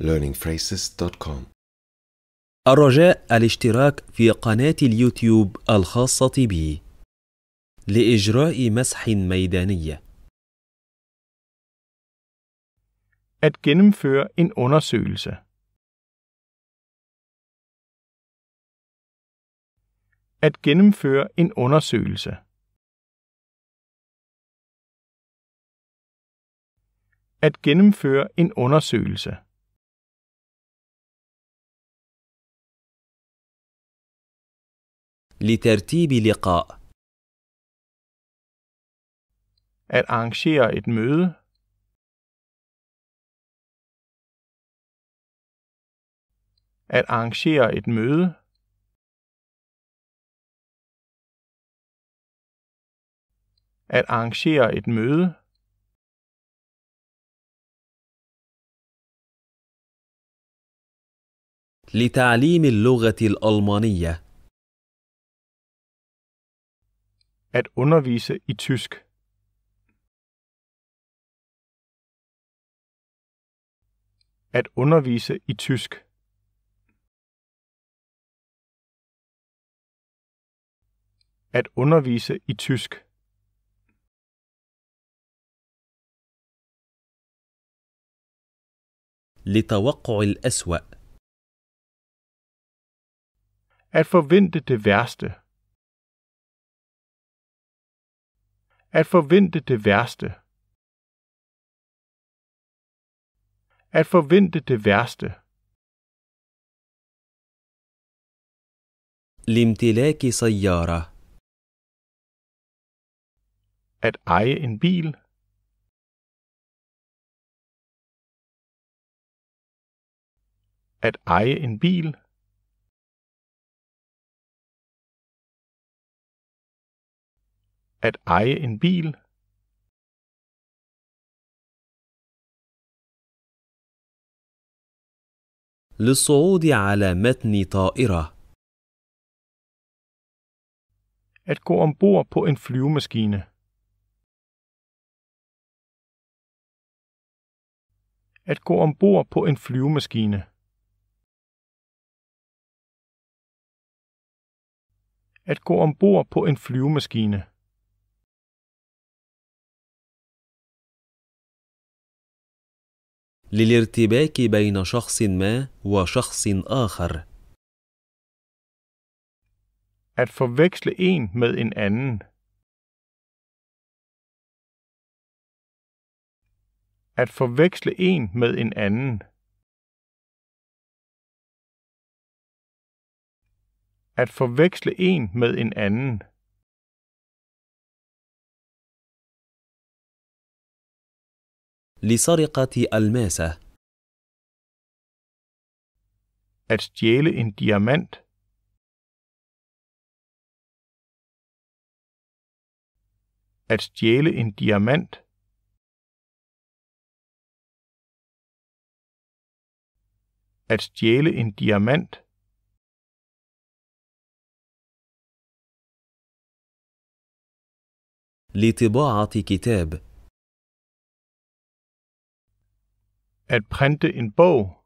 learningphrases.com الرجاء الاشتراك في قناة اليوتيوب الخاصة بي لإجراء مسح ميدانية. At gennemføre en undersøgelse. At gennemføre en undersøgelse. At gennemføre en undersøgelse. لترتيب لقاء at arrangere et møde at arrangere et møde at arrangere et møde لتعليم اللغة الألمانية at undervise i tysk. At undervise i tysk. At undervise i tysk. لتوقع الأسوأ. At forvente det værste. At forvente det værste. At forvente det værste. لامتلاك سيارة At eje en bil. At eje en bil. At eje en bil للصعود على متن طائرة At gå ombord på en flyvemaskine. At gå ombord på en flyvemaskine. At gå ombord på en flyvemaskine. للارتباك بين شخص ما وشخص آخر. At forveksle en med en anden. At forveksle en med en anden. At forveksle en med en anden. لسرقة الماسة. At stjæle en diamant. At stjæle en diamant. At stjæle en diamant. لطباعة كتاب. At printe en bog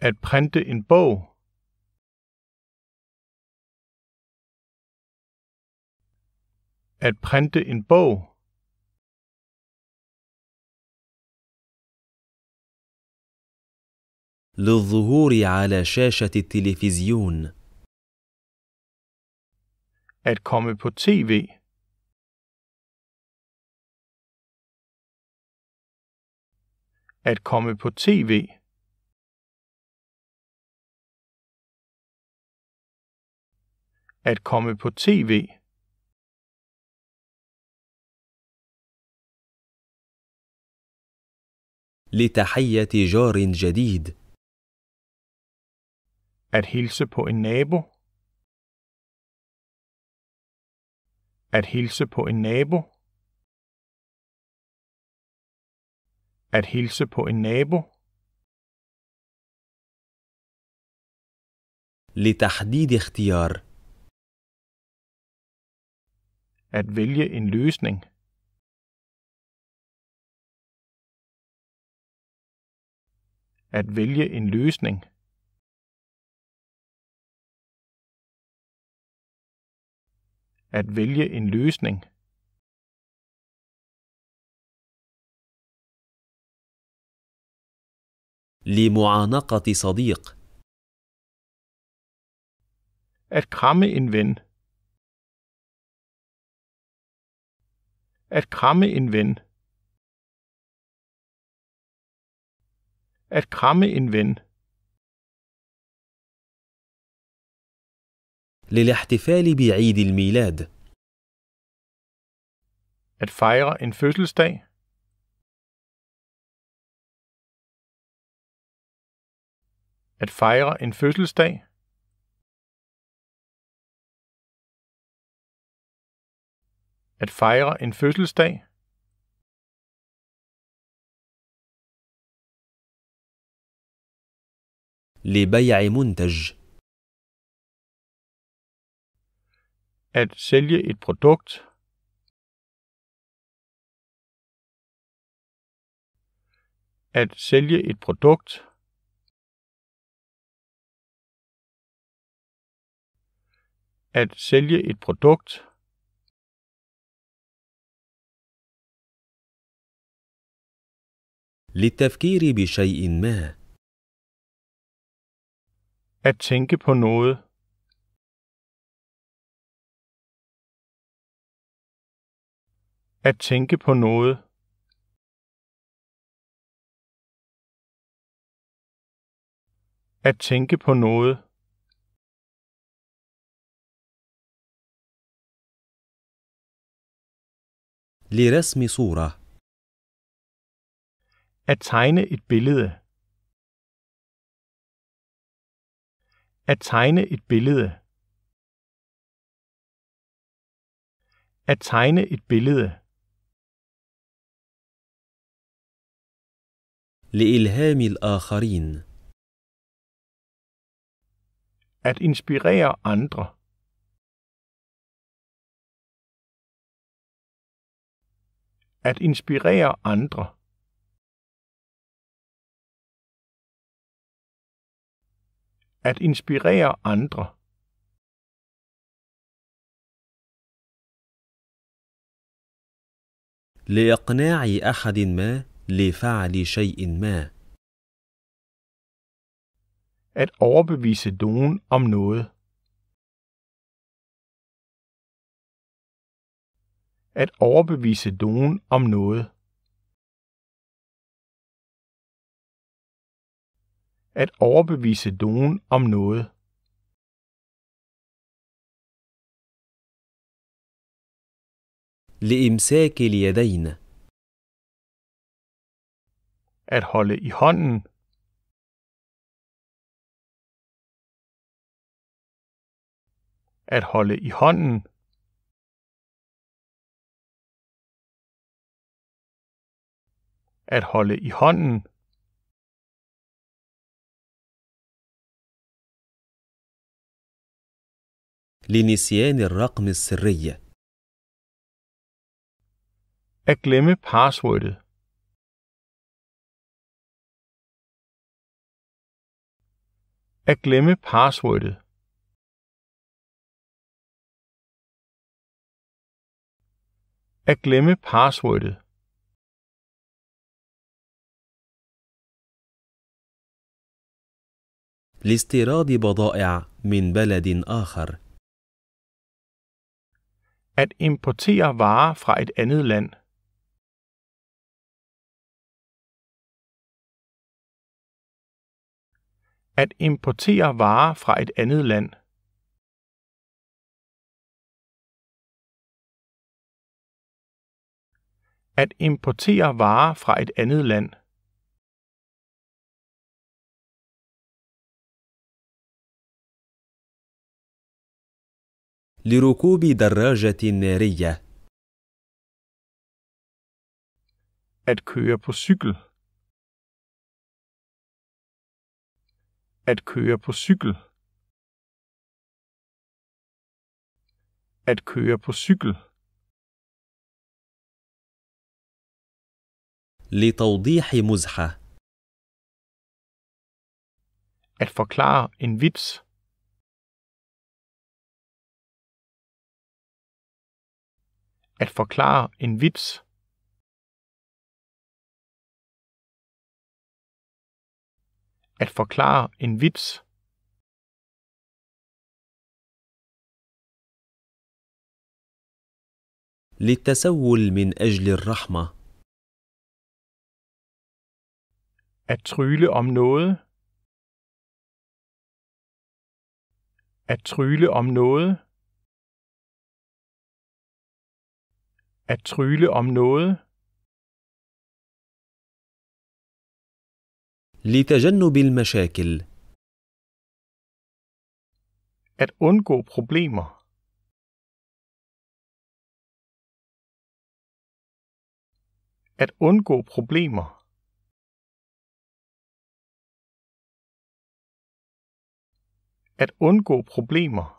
At printe en bog At printe en bog للظهور على شاشة التلفزيون. At komme på tv. at komme på tv. At komme på tv. لتحية جار جديد. At hilse på en nabo. At hilse på en nabo. At hilse på en nabo. لتحديد اختيار At vælge en løsning. At vælge en løsning. At vælge en løsning. لمعانقة صديق. At kramme en ven. At kramme en ven. At kramme en ven. للاحتفال بعيد الميلاد. At fejre en fødselsdag. At fejre en fødselsdag At fejre en fødselsdag لبيع منتج At sælge et produkt At sælge et produkt at sælge et produkt للتفكير بشيء ما at tænke på noget at tænke på noget at tænke på noget لرسم صورة At tegne et billede. At tegne et billede. At tegne et billede. لإلهام الآخرين. At inspirere andre. At inspirere andre. At inspirere andre. لإقناع أحد ما لفعل شيء ما. At overbevise nogen om noget. at overbevise nogen om noget. At overbevise nogen om noget. لإمساك اليدين at holde i hånden at holde i hånden at holde i hånden لنسيان الرقم السرية. At glemme passwordet. At glemme passwordet. At glemme passwordet. لاستيراد بضائع من بلد آخر. At importere varer fra et andet land. At importere varer fra et andet land. At importere varer fra et andet land. لركوب دراجة نارية. At køre på cykel. At køre på cykel. At køre på cykel. لتوضيح مزحة. At forklare en vits. At forklare en vits At forklare en vits للتسول من أجل الرحمة At trylle om noget At trylle om noget At trygle om noget. لتجنب المشاكل. At undgå problemer. At undgå problemer. At undgå problemer.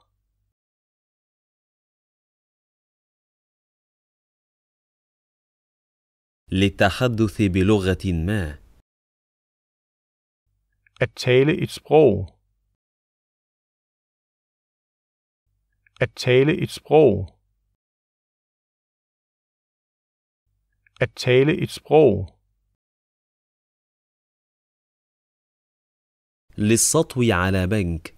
للتحدث بلغة ما. At tale et sprog. At tale et sprog. At tale et sprog. للسطو على بنك.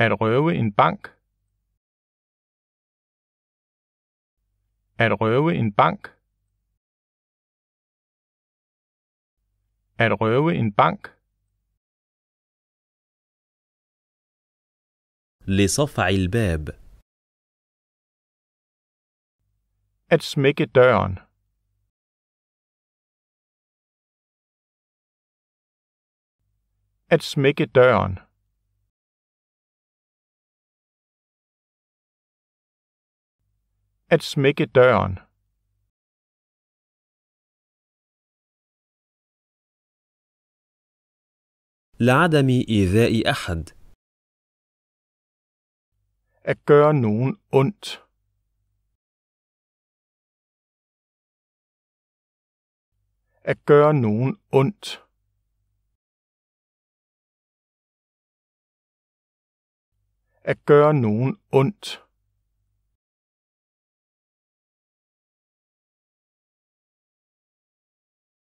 At røve en bank. At røve en bank. At røve en bank. لصفع الباب At smække døren. At smække døren. at smække døren. لعدم إيذاء أحد at gøre nogen ondt. At gøre nogen ondt. At gøre nogen ondt.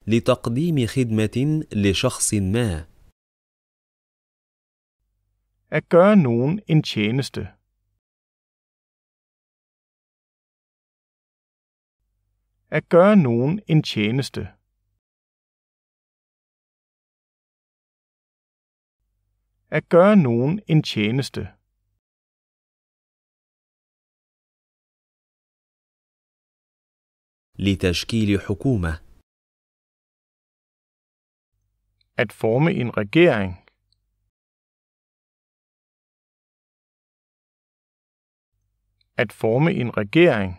لتقديم خدمة لشخص ما. At gøre nogen en tjeneste. At gøre nogen en tjeneste. At gøre nogen en tjeneste. لتشكيل حكومه at forme en regering at forme en regering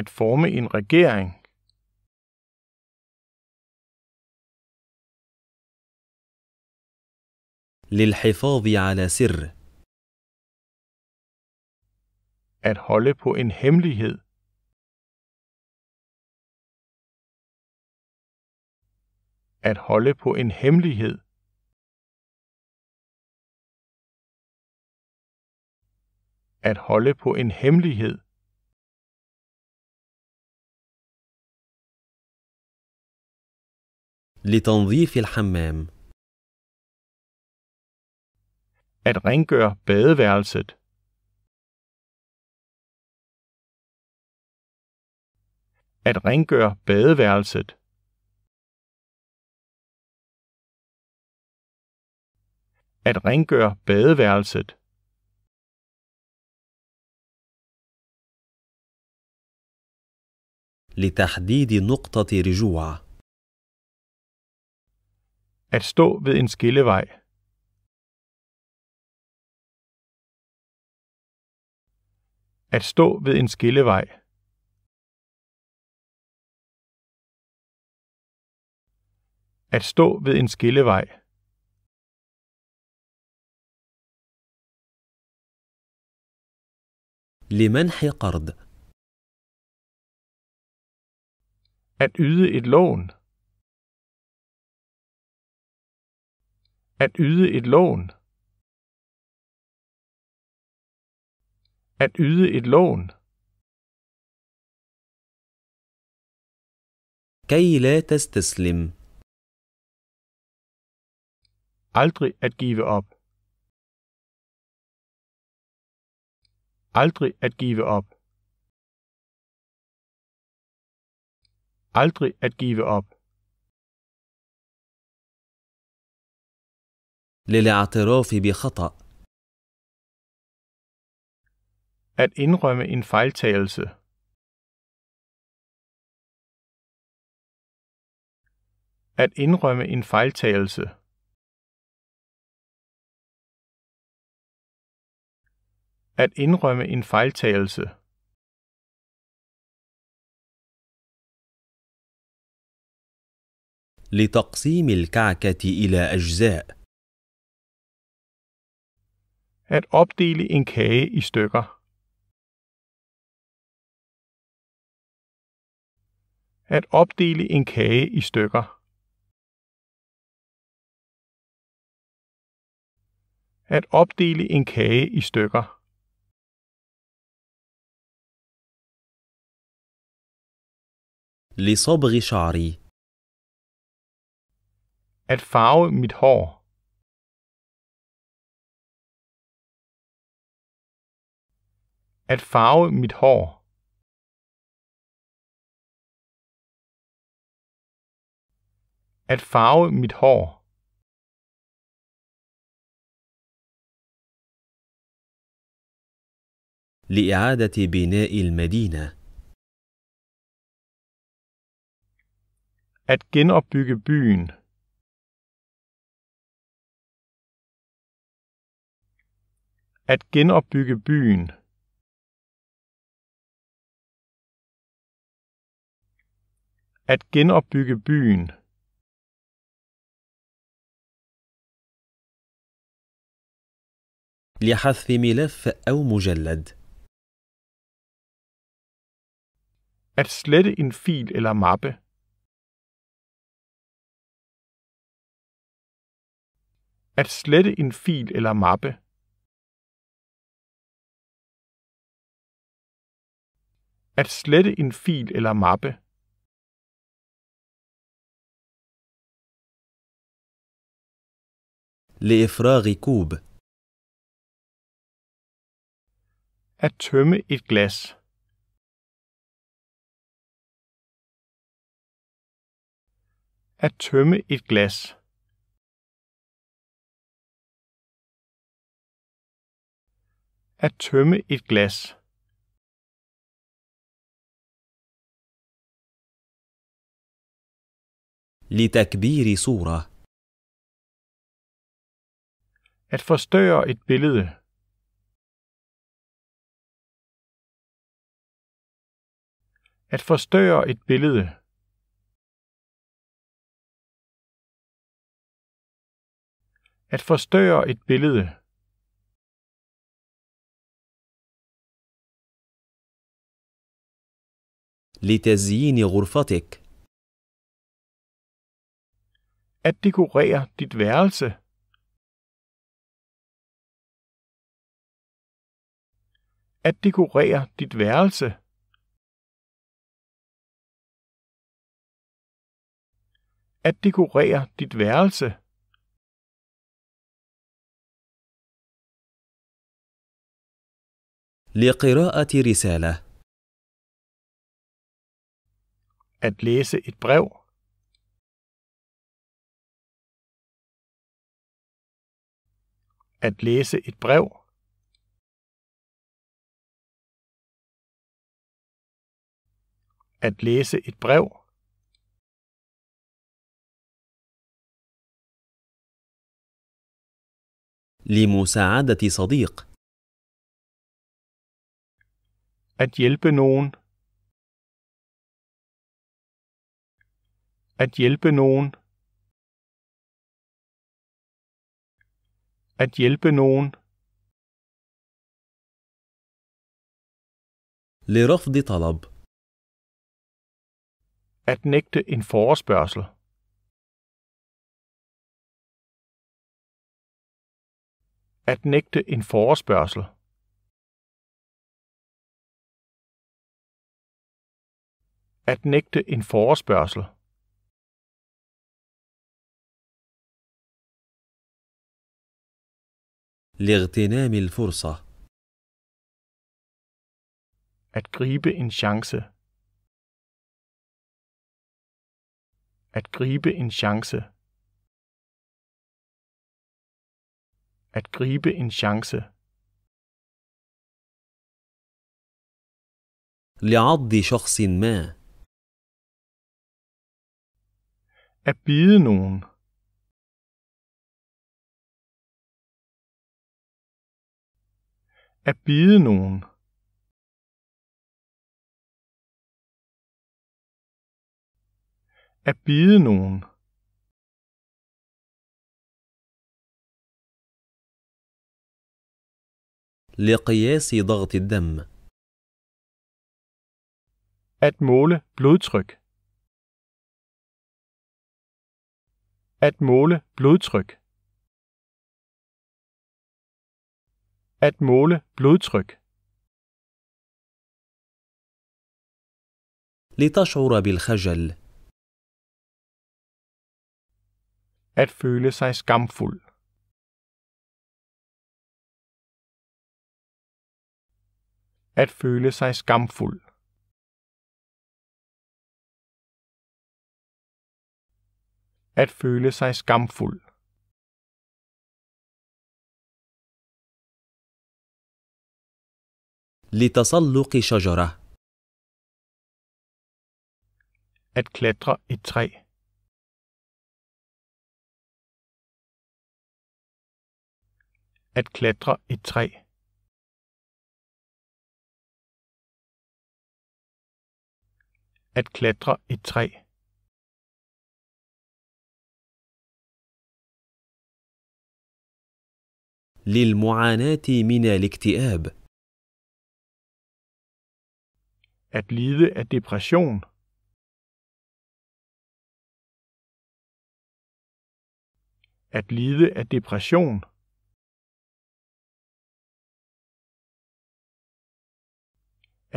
at forme en regering للحفاظ على سر at holde på en hemmelighed at holde på en hemmelighed. At holde på en hemmelighed. لتنظيف الحمام at rengøre badeværelset. At rengøre badeværelset. at rengøre badeværelset. لتحديد نقطة رجوع. At stå ved en skillevej. At stå ved en skillevej. At stå ved en skillevej. لمنح قرض At yde et lån. At yde et lån. At yde et lån. كي لا تستسلم. Aldrig at give op. Aldrig at give op. Aldrig at give op. للاعتراف بخطأ At indrømme en fejltagelse. At indrømme en fejltagelse. At indrømme en fejltagelse. لتقسيم الكعكة إلى أجزاء. At opdele en kage i stykker. At opdele en kage i stykker. At opdele en kage i stykker. لصبغ شعري at farve mit hår at farve mit hår at farve mit hår لإعادة بناء المدينة at genopbygge byen. At genopbygge byen. At genopbygge byen. لحذف ملف أو مجلد At slette en fil eller mappe. At slette en fil eller mappe. At slette en fil eller mappe. لإفراغ كوب At tømme et glas. At tømme et glas. At tømme et glas لتكبير صورة At forstørre et billede At forstørre et billede At forstørre et billede لتزيين غرفتك. At dekorere dit værelse. At dekorere dit værelse. At dekorere dit værelse. لقراءة رسالة at læse et brev. At læse et brev. At læse et brev. لمساعدة صديق. At hjælpe nogen. At hjælpe nogen. At hjælpe nogen. لرفض طلب At nægte en forespørgsel. At nægte en forespørgsel. At nægte en forespørgsel. لاغتنام الفرصة. أتغريبه إن شانسة. أتغريبه إن شانسة. أتغريبه لعض شخص ما. أبيد نون. At bide nogen At bide nogen لقياس ضغط الدم At måle blodtryk At måle blodtryk At måle blodtryk. لتشعر بالخجل. At føle sig skamfuld. At føle sig skamfuld. At føle sig skamfuld. لتسلق شجرة. At klatre et træ. At klatre et træ. At klatre et træ. للمعاناة من الاكتئاب at lide af depression. At lide af depression.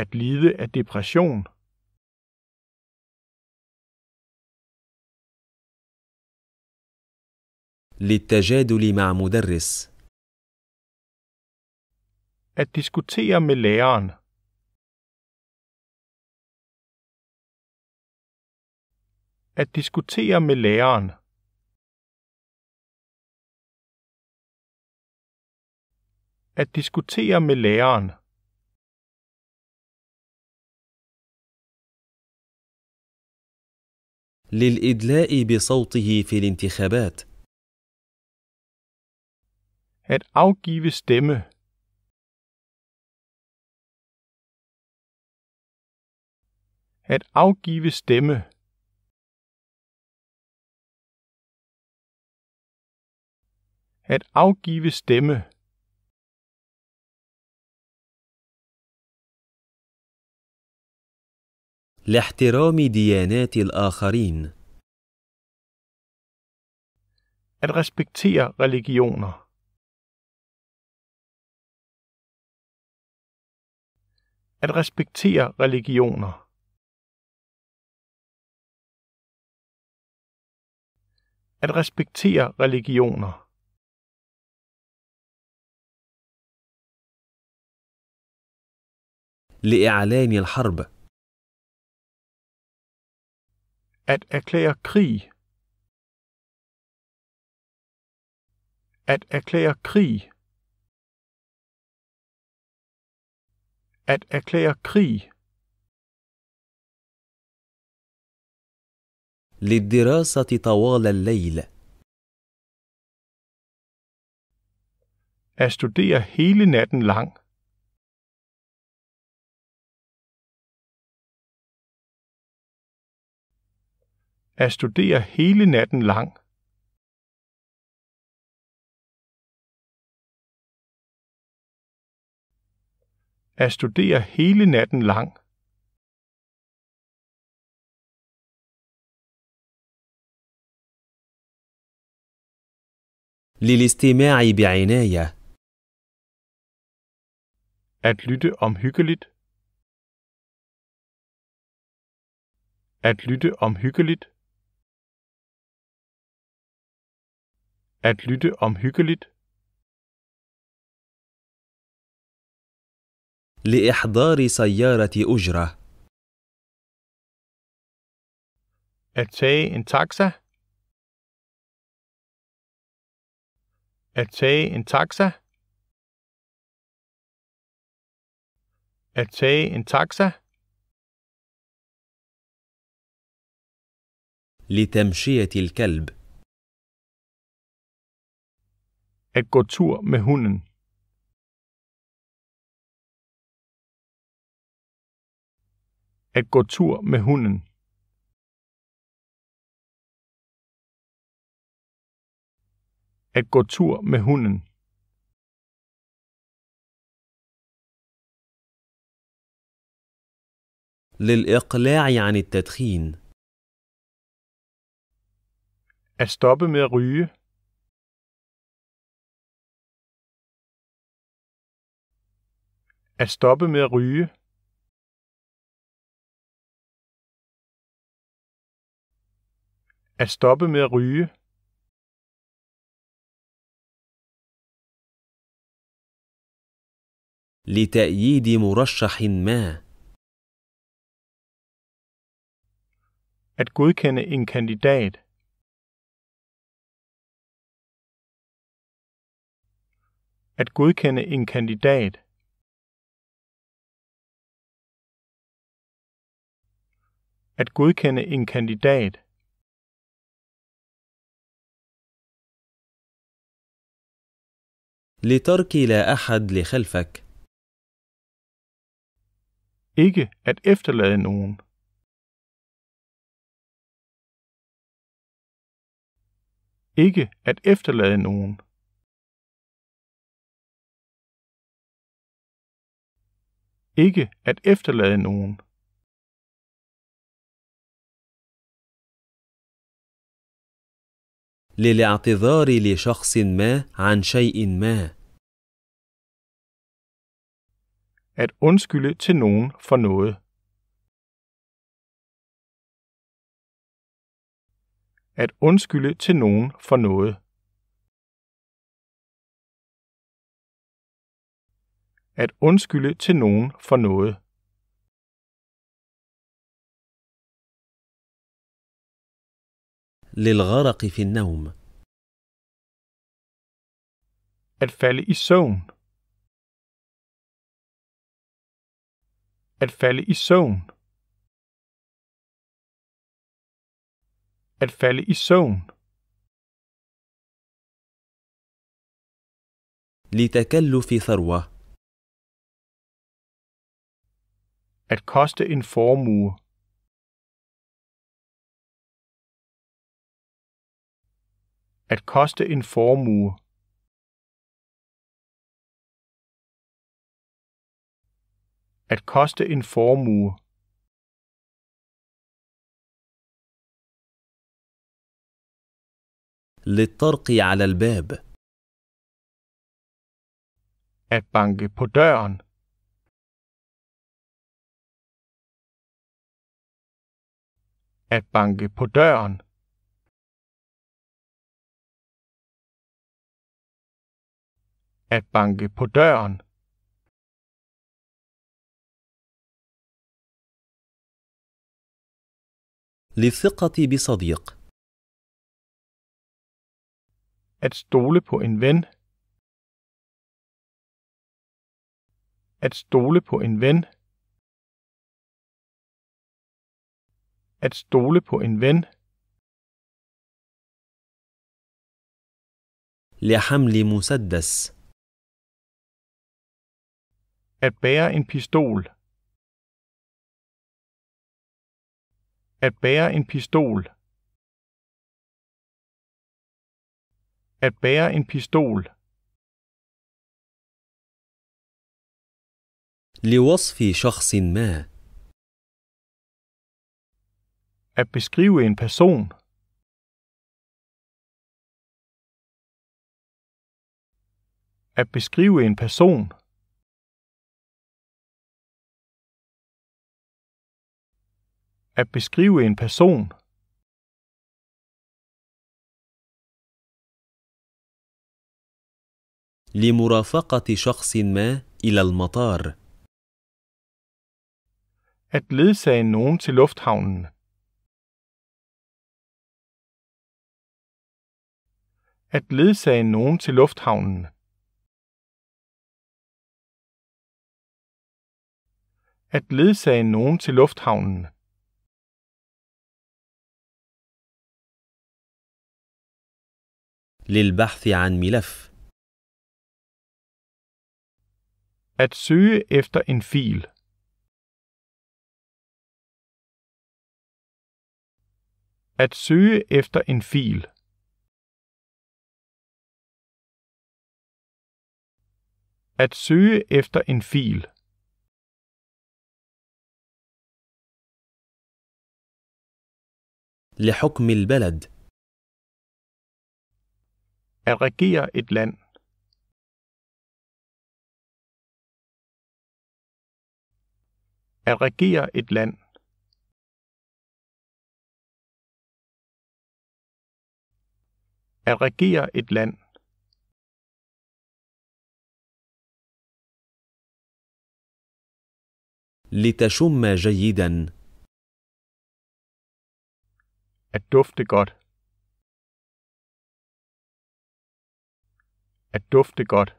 At lide af depression. للتجادل مع مدرس. At diskutere med læreren. At diskutere med læreren. At diskutere med læreren. للإدلاء بصوته في الانتخابات. At afgive stemme. At afgive stemme. At afgive stemme لاحترام ديانات الآخرين At respektere religioner At respektere religioner At respektere religioner لإعلان الحرب. At erklære krig. At erklære krig. At erklære krig. للدراسة طوال الليل. At studere hele natten lang. at studere hele natten lang. At studere hele natten lang. للاستماع بعناية. At lytte omhyggeligt. At lytte omhyggeligt. At lytte omhyggeligt. لإحضار سيارة أجرة. At tage en taxa. At tage en taxa. At tage en taxa. لتمشية الكلب. At gå tur med hunden At gå tur med hunden At gå tur med hunden للإقلاع عن التدخين. أستوب من med At stoppe med at ryge At stoppe med at ryge لتأييد مرشح ما At godkende en kandidat At godkende en kandidat at godkende en kandidat لتركي لا أحد لخلفك. Ikke at efterlade nogen. Ikke at efterlade nogen. Ikke at efterlade nogen. للاعتذار لشخص ما عن شيء ما. At undskylde til nogen for noget. At undskylde til nogen for noget. At undskylde til nogen for noget. للغرق في النوم الفالي لتكلف ثروة at koste en formue. at koste en formue. At koste en formue. للطرق على الباب at banke på døren. At banke på døren. at banke på døren bi بصديق at stole på en ven at stole på en ven at stole på en ven لحمل مسدس at bære en pistol. At bære en pistol. At bære en pistol. لوصف شخص ما At beskrive en person. At beskrive en person. At beskrive en person لمرافقة شخص ما إلى المطار. At ledsage nogen til lufthavnen. At ledsage nogen til lufthavnen. At ledsage nogen til lufthavnen. للبحث عن ملف. At søge efter en fil. At søge efter en fil. At søge efter en fil. لحكم البلد at regere et land. At regere et land. At regere et land. لتشم جيدا. At dufte godt. At dufte godt.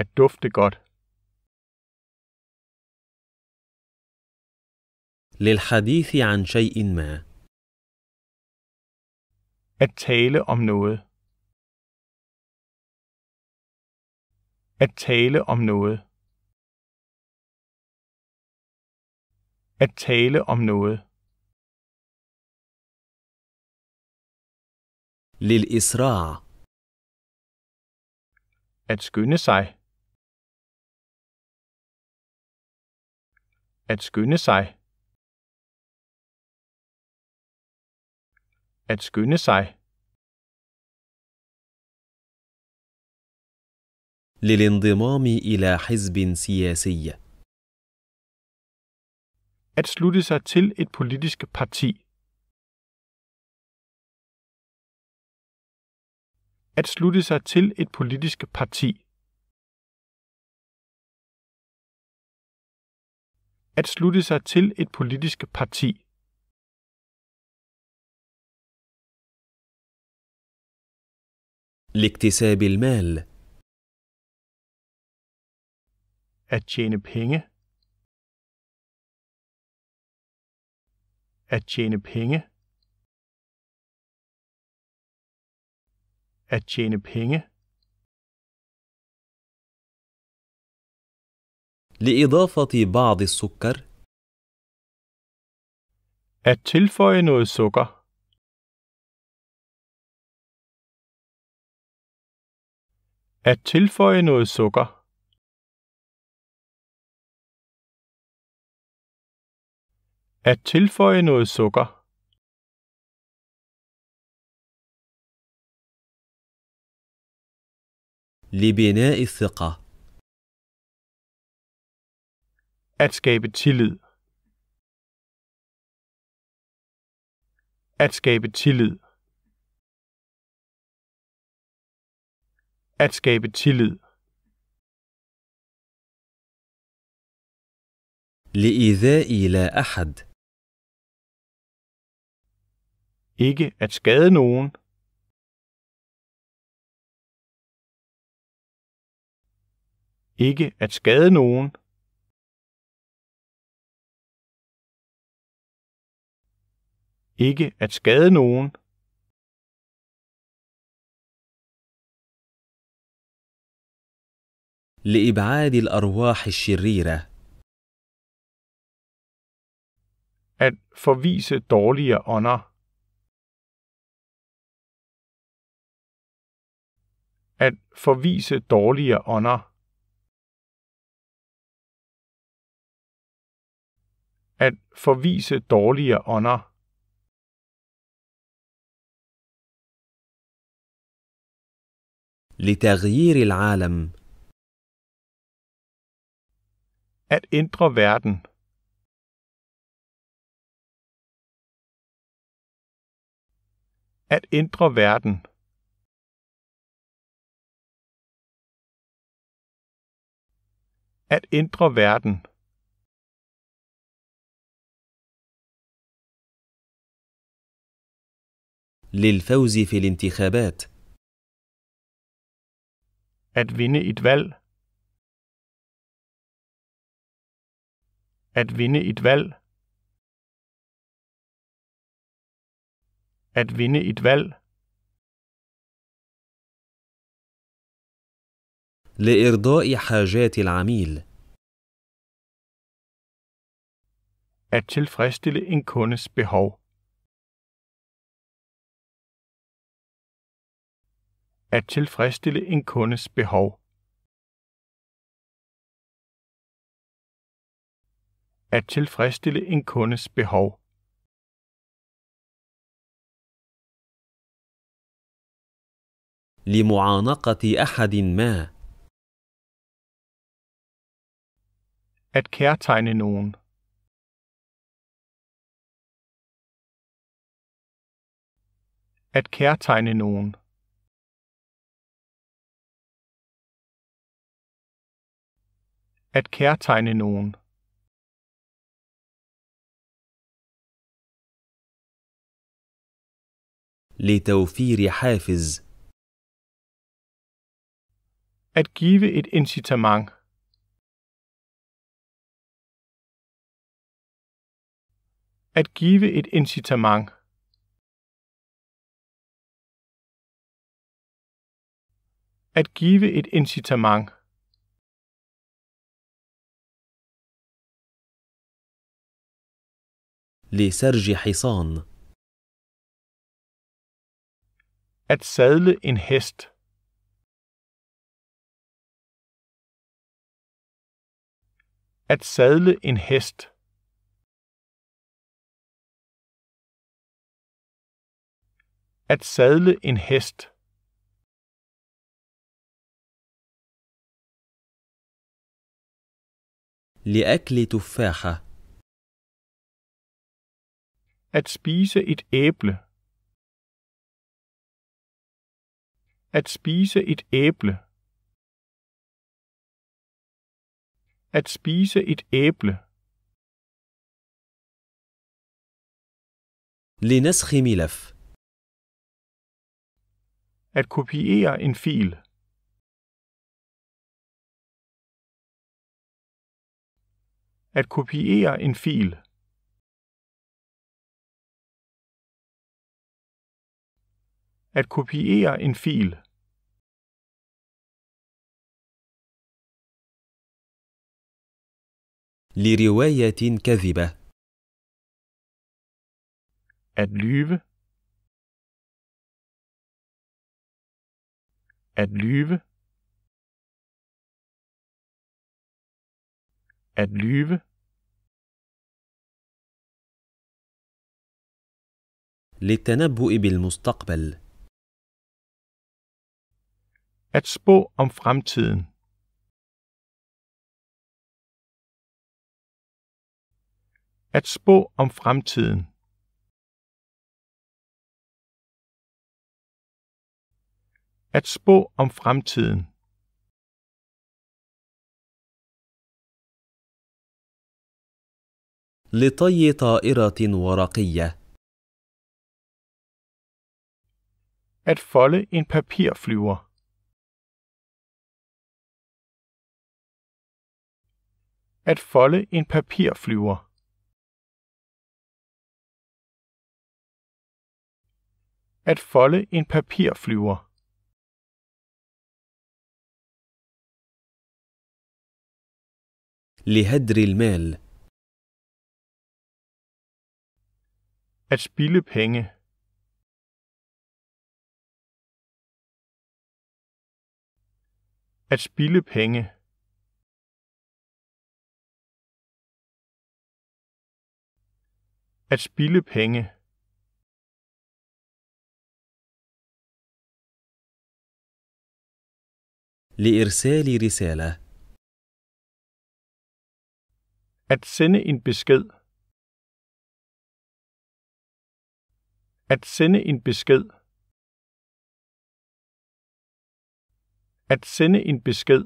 At dufte godt. للحديث عن شيء ما. At tale om noget. At tale om noget. At tale om noget. للإسراع At skynde sig. At skynde sig. At skynde sig. للانضمام إلى حزب سياسي. At slutte sig til et politisk parti. at slutte sig til et politisk parti. At slutte sig til et politisk parti. al-mal. at tjene penge at tjene penge at tjene penge. لإضافة بعض السكر at tilføje noget sukker. At tilføje noget sukker. At tilføje noget sukker. لبناء الثقة At skabe tillid. At skabe tillid. At skabe tillid. لإيذاء لا أحد. Ikke at skade nogen. ikke at skade nogen. Ikke at skade nogen. لإبعاد الأرواح الشريرة at forvise dårlige ånder. At forvise dårlige ånder. at forvise dårlige ånder. لتغيير العالم at ændre verden. At ændre verden. At ændre verden. للفوز في الانتخابات. At vinde et valg. At vinde et valg. At vinde et valg. لإرضاء حاجات العميل. At tilfredsstille en kundes behov. at tilfredsstille en kundes behov. At tilfredsstille en kundes behov. لمعانقة أحد ما At kærtegne nogen. At kærtegne nogen. At kærtegne nogen. لتوفير حافز At give et incitament. At give et incitament. At give et incitament. لسرج حصان At sadle en hest. At sadle en hest. At sadle en hest. لأكل تفاحة At spise et æble. At spise et æble. At spise et æble. لنسخ ملف At kopiere en fil. At kopiere en fil. At kopiere en fil. لرواية كذبة. At lyve. At lyve. At lyve. للتنبؤ بالمستقبل at spå om fremtiden. At spå om fremtiden. At spå om fremtiden. لطي طائرة ورقية At folde en papirflyver at folde en papirflyver. At folde en papirflyver. لهدر المال At spilde penge. At spilde penge. At spille penge لإرسال رسالة At sende en besked. At sende en besked. At sende en besked.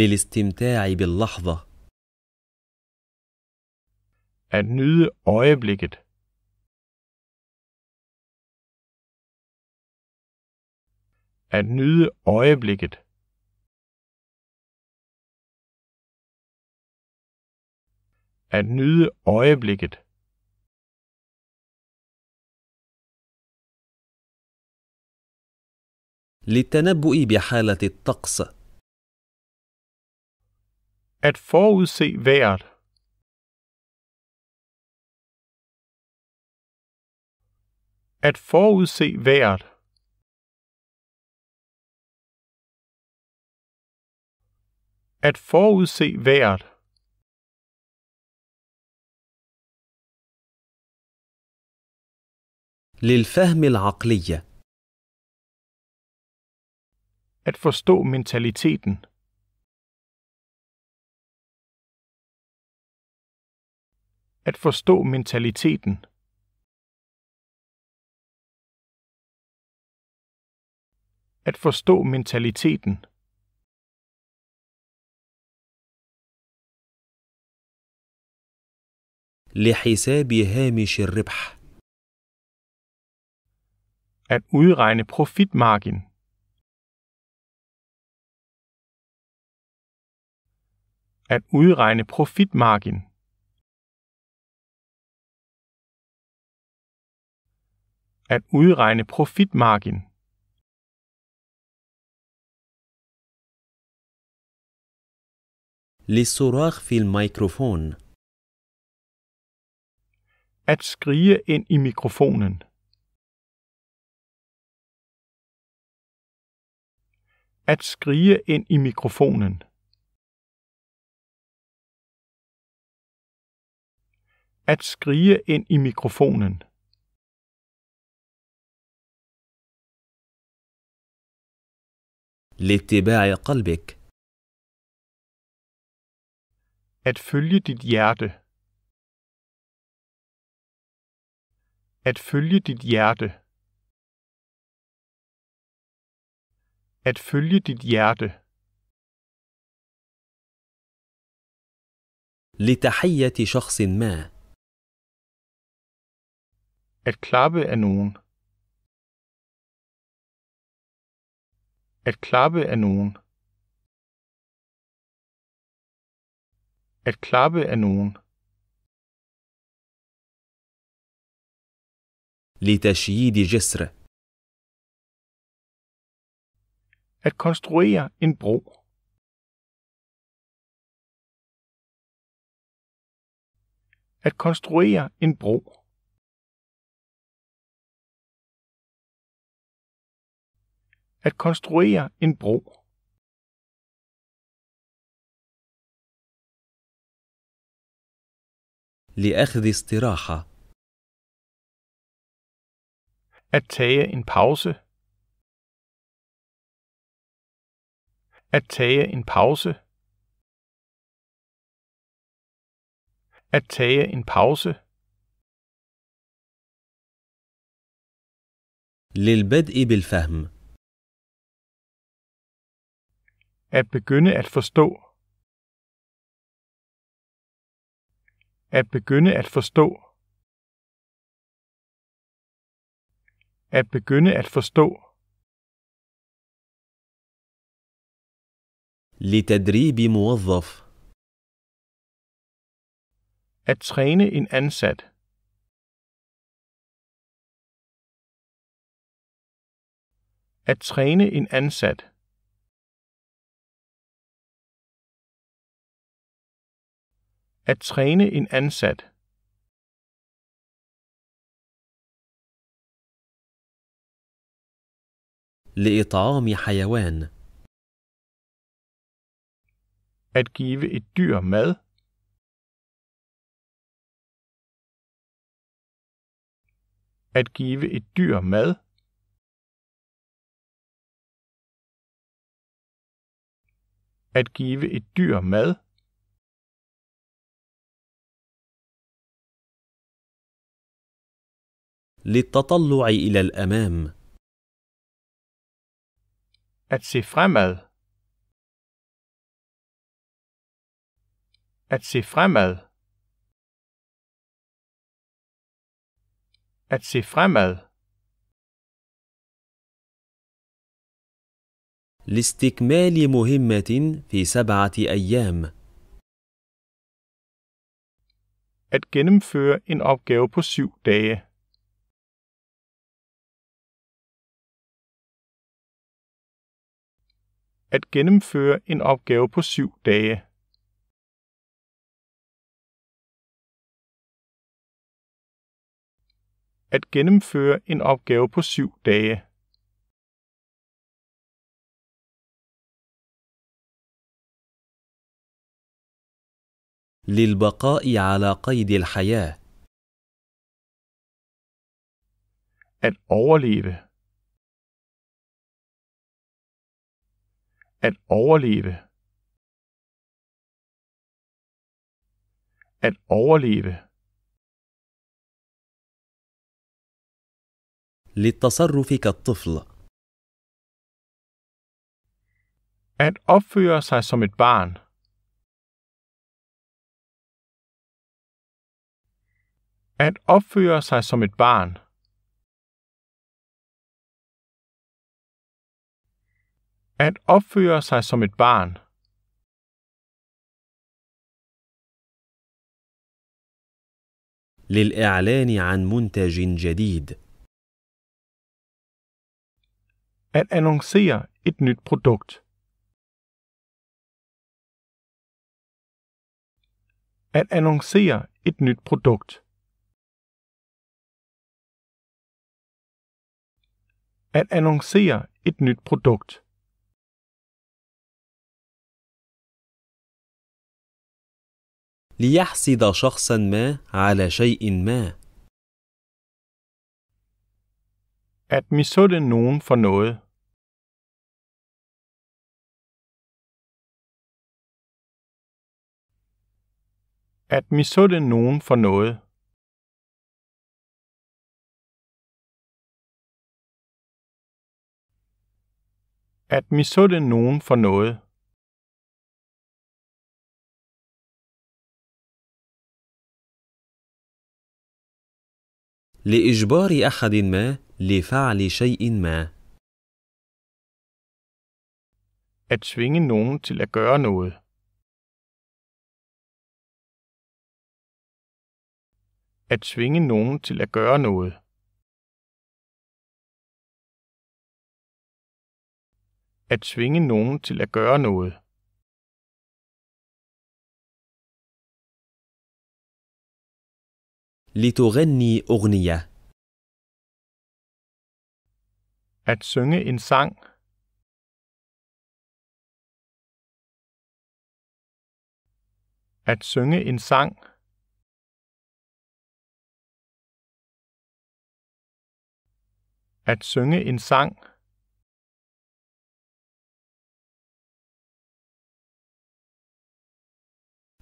للاستمتاع باللحظة at nyde øjeblikket. At nyde øjeblikket. At nyde øjeblikket. للتنبؤ بحالة الطقس. At forudse vejret. At forudse vejret. At forudse vejret. للفهم العقلي. At forstå mentaliteten. At forstå mentaliteten. at forstå mentaliteten لحساب هامش الربح at udregne profitmargin. At udregne profitmargin. At udregne profitmargin. للصراخ في الميكروفون. At skrige ind i mikrofonen. At skrige ind i mikrofonen. At skrige ind i mikrofonen. لاتباع قلبك At følge dit hjerte. At følge dit hjerte. At følge dit hjerte. لتحية شخص ما. At klappe af nogen. At klappe af nogen. At klappe af nogen. Litashidi jesre. At konstruere en bro. At konstruere en bro. At konstruere en bro. لأخذ استراحة. At tage en pause. At tage en pause. At tage en pause. للبدء بالفهم. At begynde at forstå. At begynde at forstå. At begynde at forstå. لتدريب موظف At træne en ansat. At træne en ansat. At træne en ansat لإطعام حيوان At give et dyr mad At give et dyr mad At give et dyr mad للتطلع إلى الأمام. At se fremad. At se fremad. At se fremad. لاستكمال مهمة في سبعة أيام. At gennemføre en opgave på syv dage. at gennemføre en opgave på syv dage. At gennemføre en opgave på syv dage. للبقاء على قيد الحياة. At overleve. At overleve. At overleve. للتصرف كالطفل At opføre sig som et barn. At opføre sig som et barn. At opføre sig som et barn. للإعلان عن منتج جديد. At annoncere et nyt produkt. At annoncere et nyt produkt. At annoncere et nyt produkt. ليحسد شخصا ما على شيء ما. At misunde nogen for noget. At misunde nogen for noget. At misunde nogen for noget. لإجبار أحد ما لفعل شيء ما. At tvinge nogen til at gøre noget. At tvinge nogen til at gøre noget. At tvinge nogen til at gøre noget. لتغني أغنية. At synge en sang. At synge en sang. At synge en sang.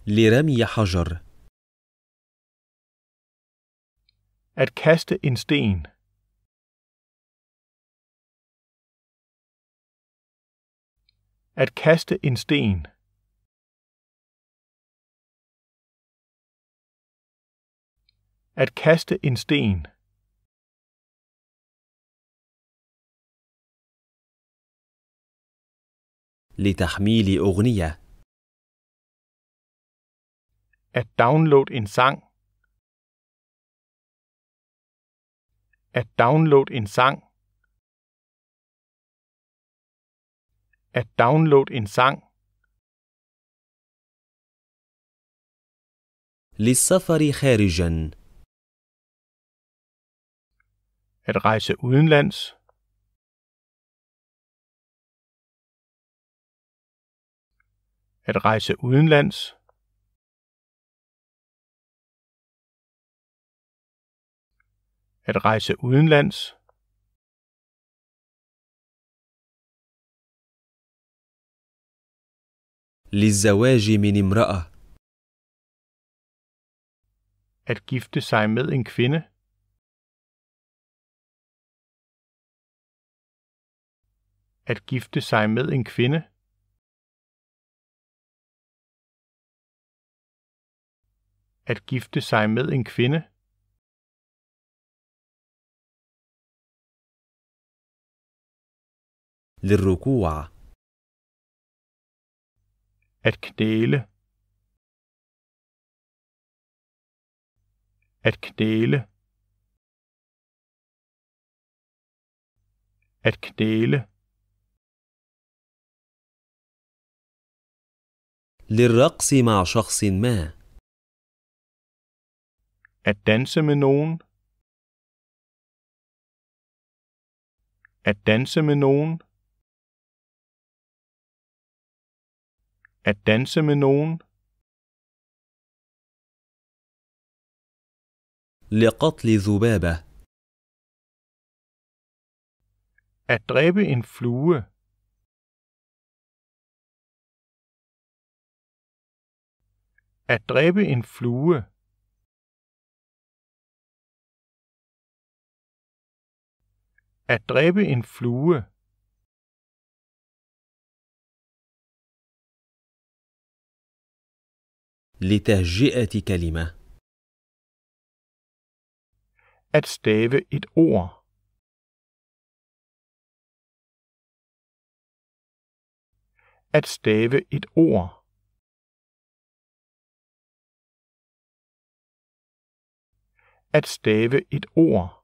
لرمي حجر At kaste en sten. At kaste en sten. At kaste en sten. لتحميل أغنية. At download en sang. At downloade en sang. At downloade en sang. للسفر خارجا at rejse udenlands at rejse udenlands at rejse udenlands للزواج من امرأة at gifte sig med en kvinde at gifte sig med en kvinde at gifte sig med en kvinde للركوع الكنيل الكنيل الكنيل للرقص مع شخص ما الدنس منون الدنس منون من At danse med nogen. لقتل ذبابة At dræbe en flue. At dræbe en flue. At dræbe en flue. لتهجئة كلمة. At stave et ord. At stave et ord. At stave et ord.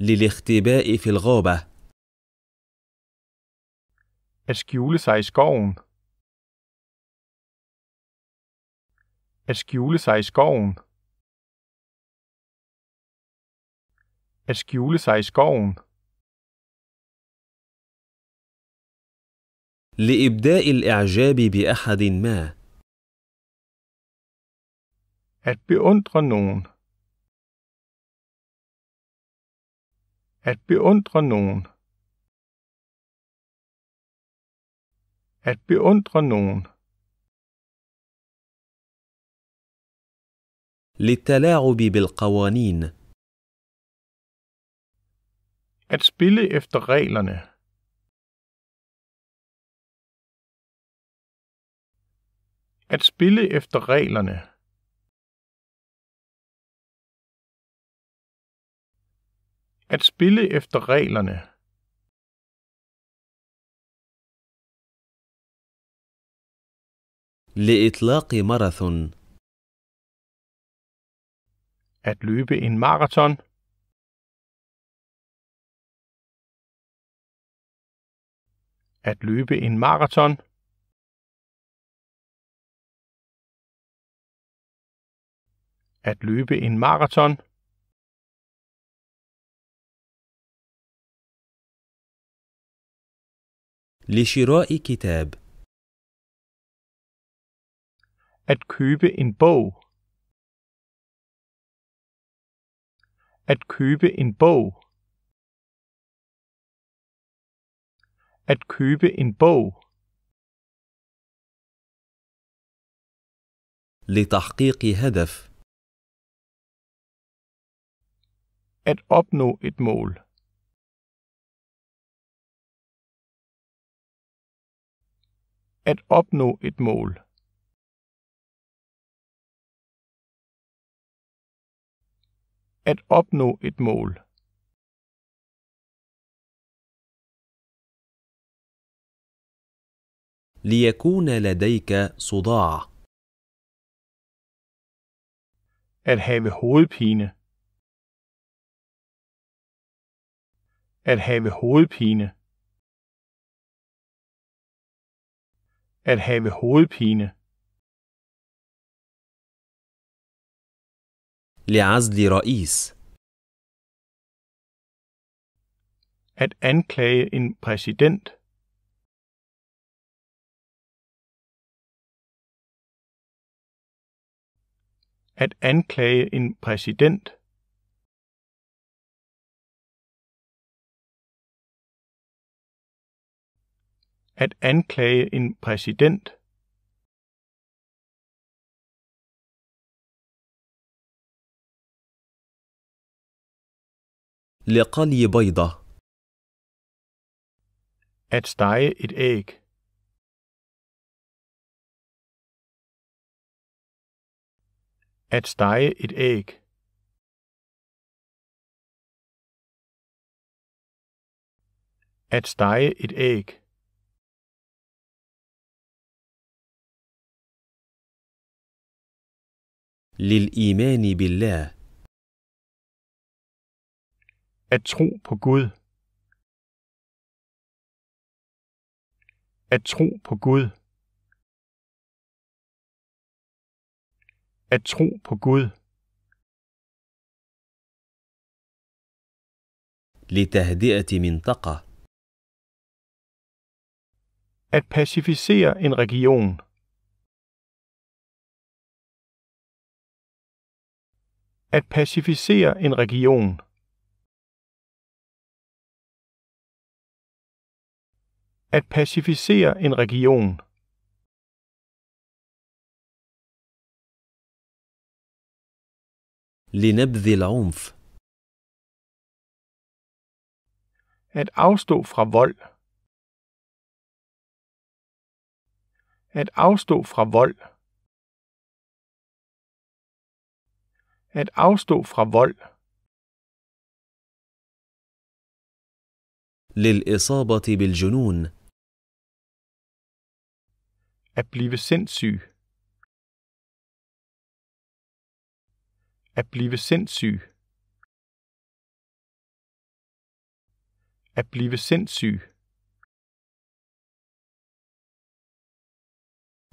للاختباء في الغابة At skjule sig i skoven. At skjule sig i skoven. At skjule sig i skoven. لإبداء الإعجاب بأحد ما. At beundre nogen. At beundre nogen. At beundre nogen. للتلاعب بالقوانين At spille efter reglerne. At spille efter reglerne. At spille efter reglerne. لإطلاق ماراثون At løbe en marathon. At løbe en marathon. At løbe en marathon. لشراء كتاب At købe en bog. At købe en bog. At købe en bog. لتحقيق هدف at opnå et mål. At opnå et mål. at opnå et mål. ليكون لديك صداع at have hovedpine at have hovedpine at have hovedpine لعزل رئيس At anklage en præsident. At anklage en præsident. At anklage en præsident. لقلي بيضة At stege et æg. At stege et æg. At stege et æg. للإيمان بالله At tro på Gud. At tro på Gud. At tro på Gud. لتهدئة منطقة At pacificere en region. At pacificere en region. at pacificere en region. لنبذ العنف At afstå fra vold. At afstå fra vold. At afstå fra vold. للإصابة بالجنون. At blive sindssyg. At blive sindssyg. At blive sindssyg.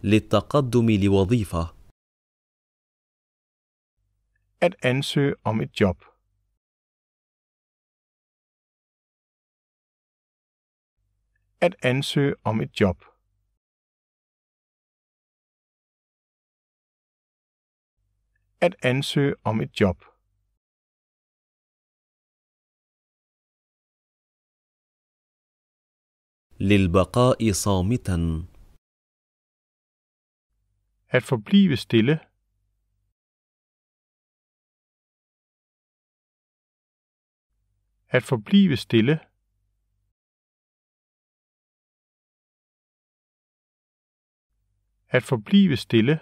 للتقدم لوظيفة. At ansøge om et job. at ansøge om et job. At ansøge om et job. للبقاء صامتا at forblive stille at forblive stille at forblive stille.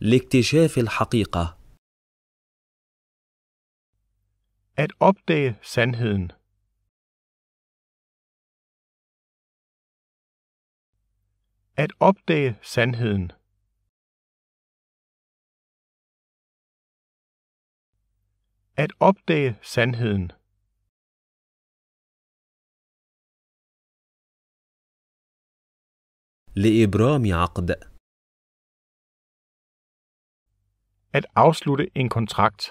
لاكتشاف الحقيقة At opdage sandheden. At opdage sandheden. At opdage sandheden. لإبرام عقد At afslutte en kontrakt.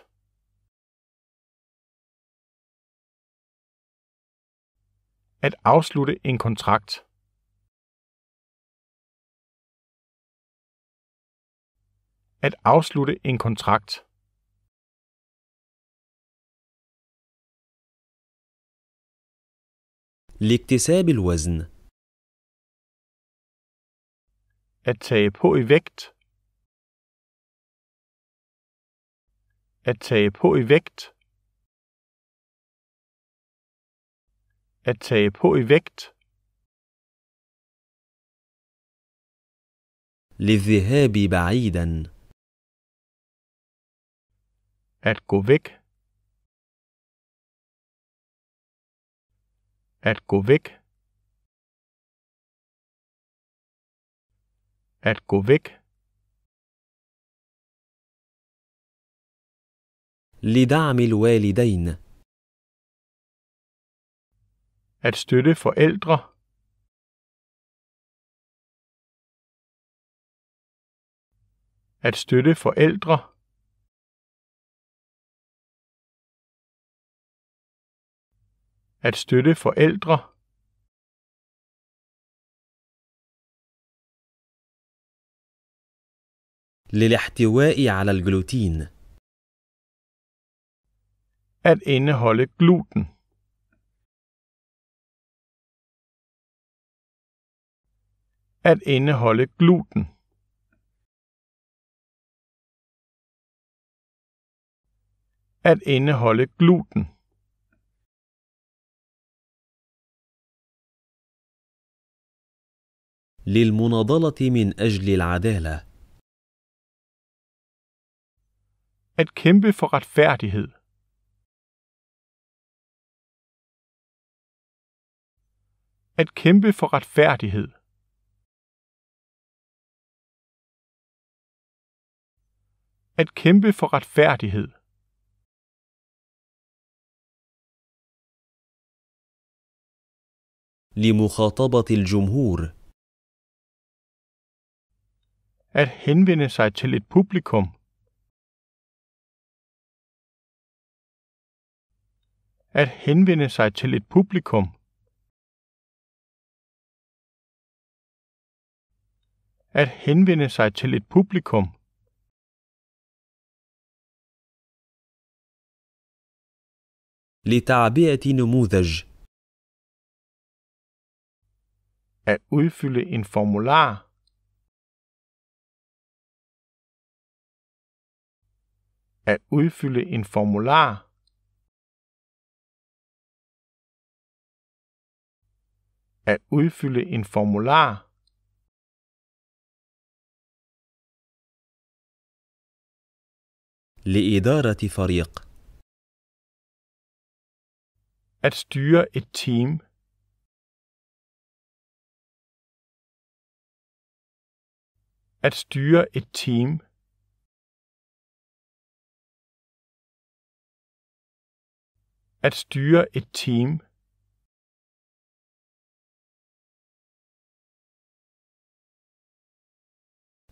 At afslutte en kontrakt. At afslutte en kontrakt. لاكتساب الوزن At tage på i vægt. At tage på i vægt. At tage på i vægt. للذهاب بعيدا at gå væk at gå væk At gå væk. لدعم الوالدين At støtte forældre. At støtte forældre. At støtte forældre. للاحتواء على الجلوتين. At indeholde gluten. At indeholde gluten. At indeholde gluten. للمناضلة من أجل العدالة at kæmpe for retfærdighed. At kæmpe for retfærdighed. At kæmpe for retfærdighed. لمخاطبة الجمهور. At henvende sig til et publikum. at henvende sig til et publikum. At henvende sig til et publikum. لتعبئة نموذج e at udfylde en formular. At udfylde en formular. at udfylde en formular لإدارة فريق at styre et team at styre et team at styre et team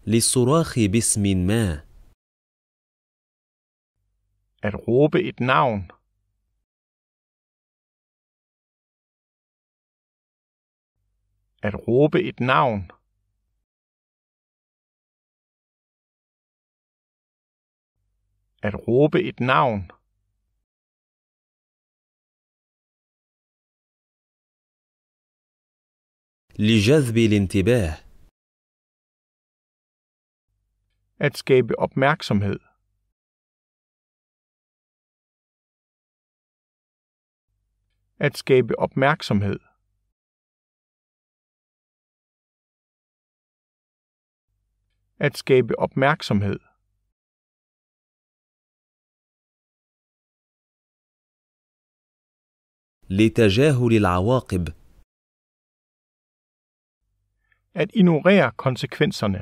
للصراخ باسم ما At råbe et navn. At råbe et navn. At råbe et navn. لجذب الانتباه at skabe opmærksomhed. At skabe opmærksomhed. At skabe opmærksomhed. لتجاهل العواقب at ignorere konsekvenserne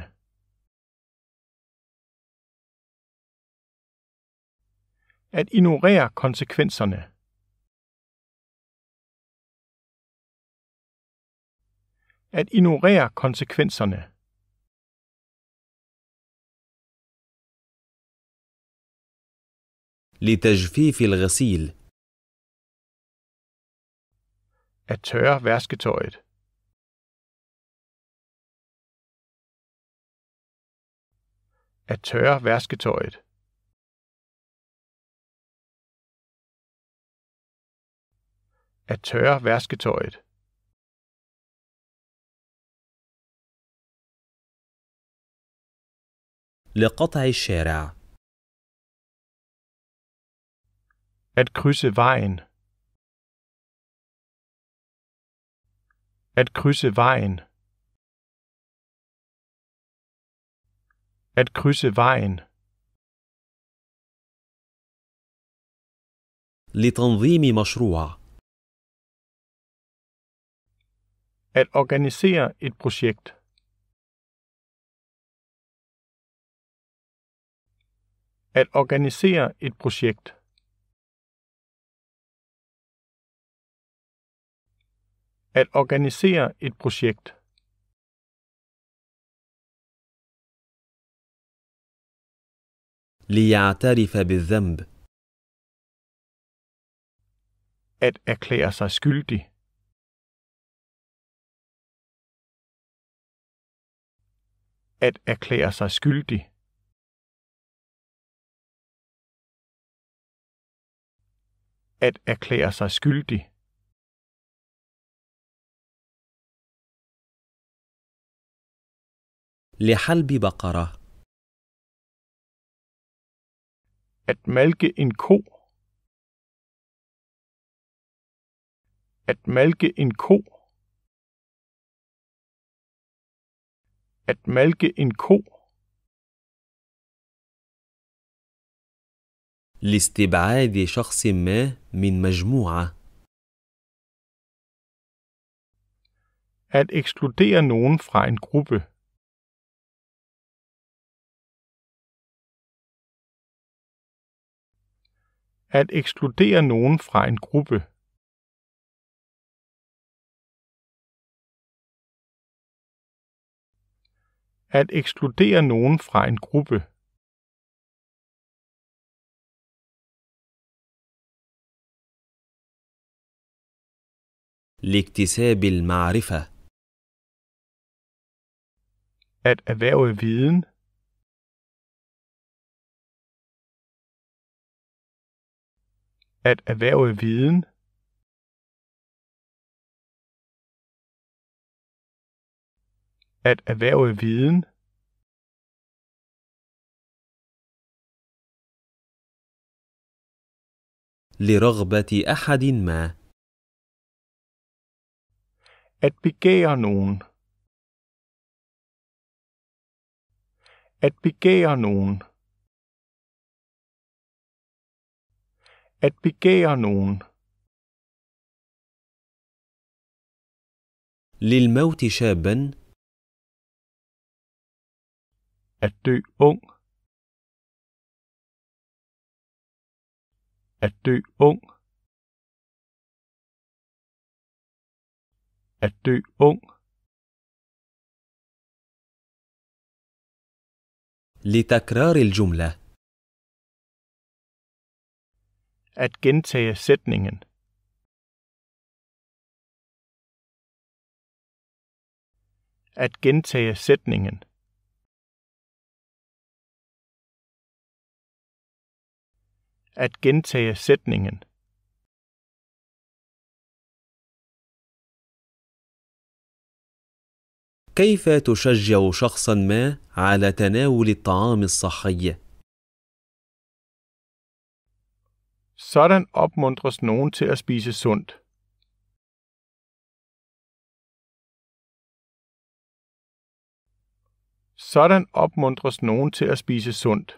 at ignorere konsekvenserne. At ignorere konsekvenserne. لتجفيف الغسيل at tørre vasketøjet. At tørre vasketøjet. At tørre vasketøjet. لقطع الشارع At krydse vejen At krydse vejen At krydse vejen لتنظيم مشروع at organisere et projekt. At organisere et projekt. At organisere et projekt. ليعترف بالذنب at erklære sig skyldig at erklære sig skyldig. At erklære sig skyldig. لحلب bakara. At malke en ko. At malke en ko. at malke en ko. لاستبعاد شخص ما من مجموعة. At ekskludere nogen fra en gruppe. At ekskludere nogen fra en gruppe. at ekskludere nogen fra en gruppe. al ma'rifa at erhverve viden at erhverve viden at erhverve viden لرغبة أحد ما at begære nogen at begære nogen at begære nogen للموت شابا At dø ung. At dø ung. At dø ung. لتكرار الجملة At gentage sætningen. At gentage sætningen. at gentage sætningen. كيف تشجع شخصا ما على تناول الطعام الصحي؟ Sådan opmuntres nogen til at spise sundt. Sådan opmuntres nogen til at spise sundt.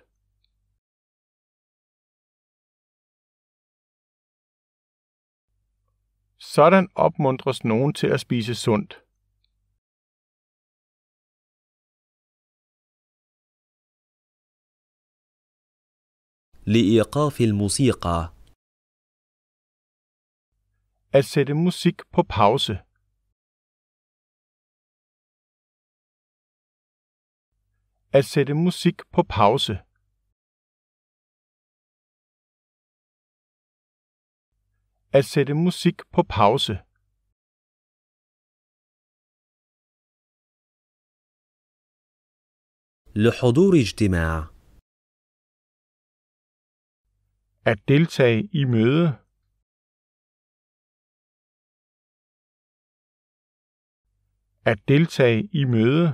Sådan opmuntres nogen til at spise sundt. لإيقاف الموسيقى At sætte musik på pause. At sætte musik på pause. At sætte musik på pause. لحضور اجتماع At deltage i møde. At deltage i møde.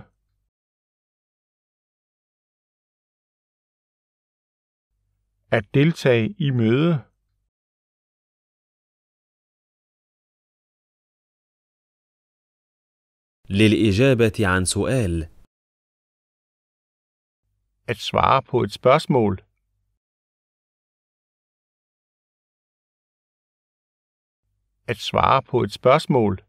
At deltage i møde. للإجابة عن سؤال. At svare på et spørgsmål. At svare på et spørgsmål.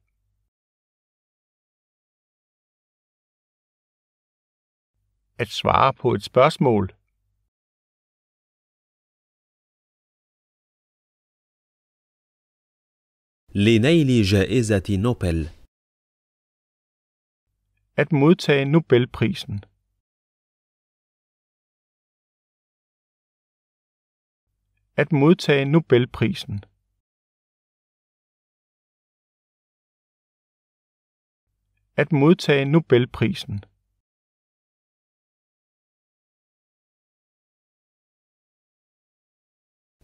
At svare på et spørgsmål. لنيل جائزة نوبل at modtage Nobelprisen. At modtage Nobelprisen. At modtage Nobelprisen.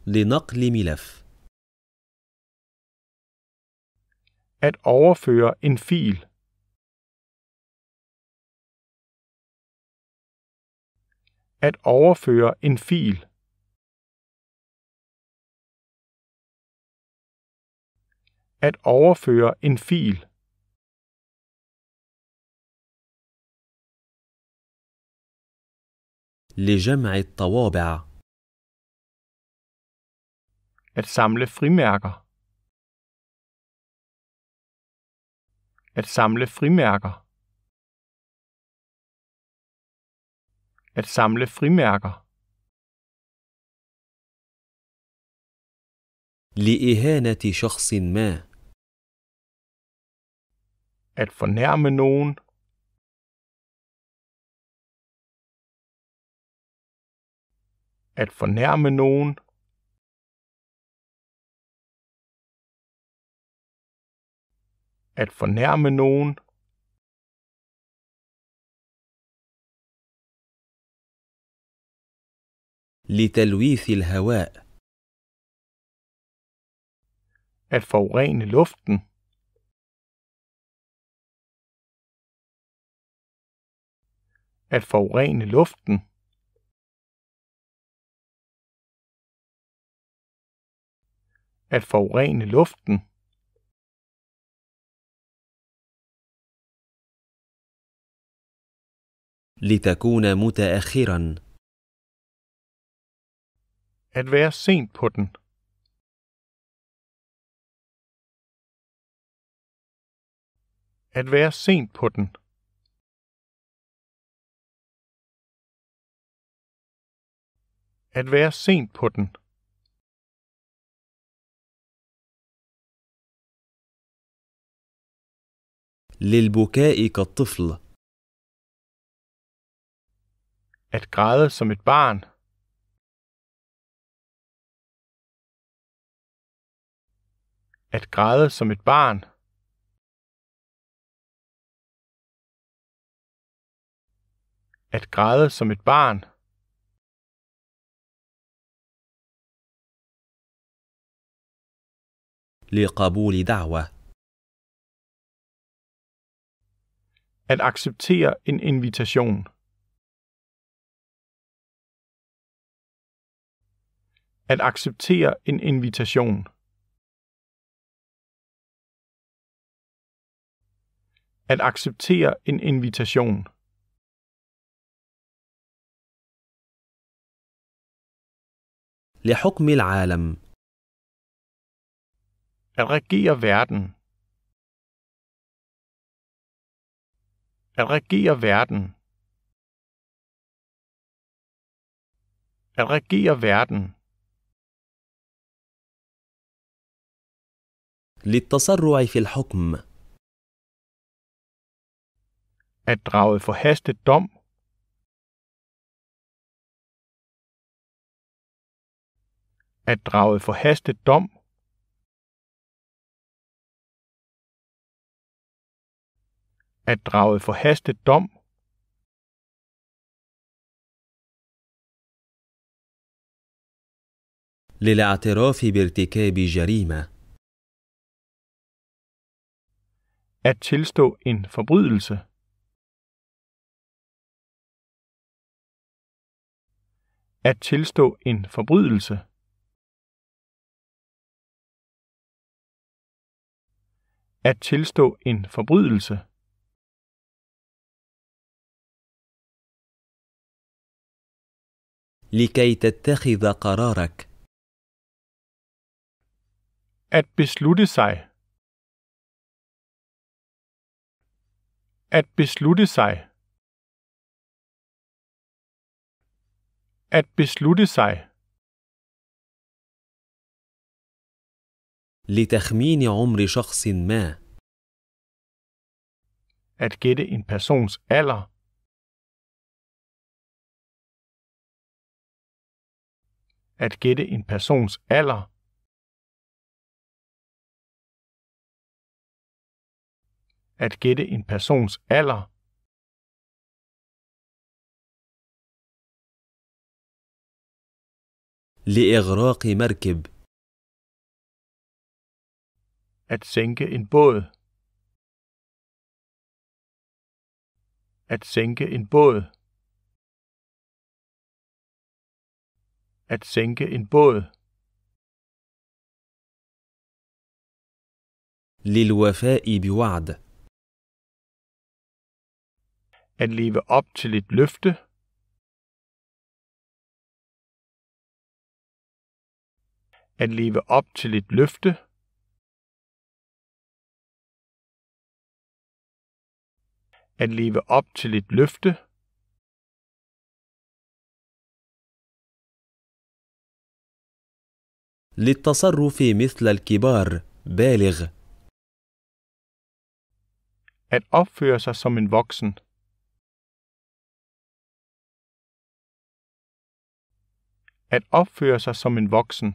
لنقل ملف at overføre en fil at overføre en fil. At overføre en fil. لجمع الطوابع at samle frimærker at samle frimærker at samle frimærker. لإهانة شخص ما At fornærme nogen. At fornærme nogen. At fornærme nogen. لتلويث الهواء at forurene luften at forurene luften at forurene luften لتكون متأخرا at være sent på den. At være sent på den. At være sent på den. للبكاء كالطفل. At græde som et barn. At græde som et barn At græde som et barn لقبول دعوة At acceptere en invitation. At acceptere en invitation. at acceptere en invitation. لحكم العالم At regere verden. At regere verden. At regere verden. للتصرع في الحكم at drage forhastet dom at drage forhastet dom at drage forhastet dom للاعتراف بارتكاب جريمة at tilstå en forbrydelse at tilstå en forbrydelse. At tilstå en forbrydelse. لكي تتخذ قرارك. At beslutte sig. At beslutte sig. At beslutte sig. لتخمين عمر شخص ما. At gætte en persons alder. At gætte en persons alder. At gætte en persons alder. لإغراق مركب At sænke en båd. At sænke en båd. At sænke en båd. للوفاء بوعد. At leve op til et løfte. at leve op til et løfte, at leve op til et løfte, للتصرف مثل الكبار بالغ at opføre sig som en voksen at opføre sig som en voksen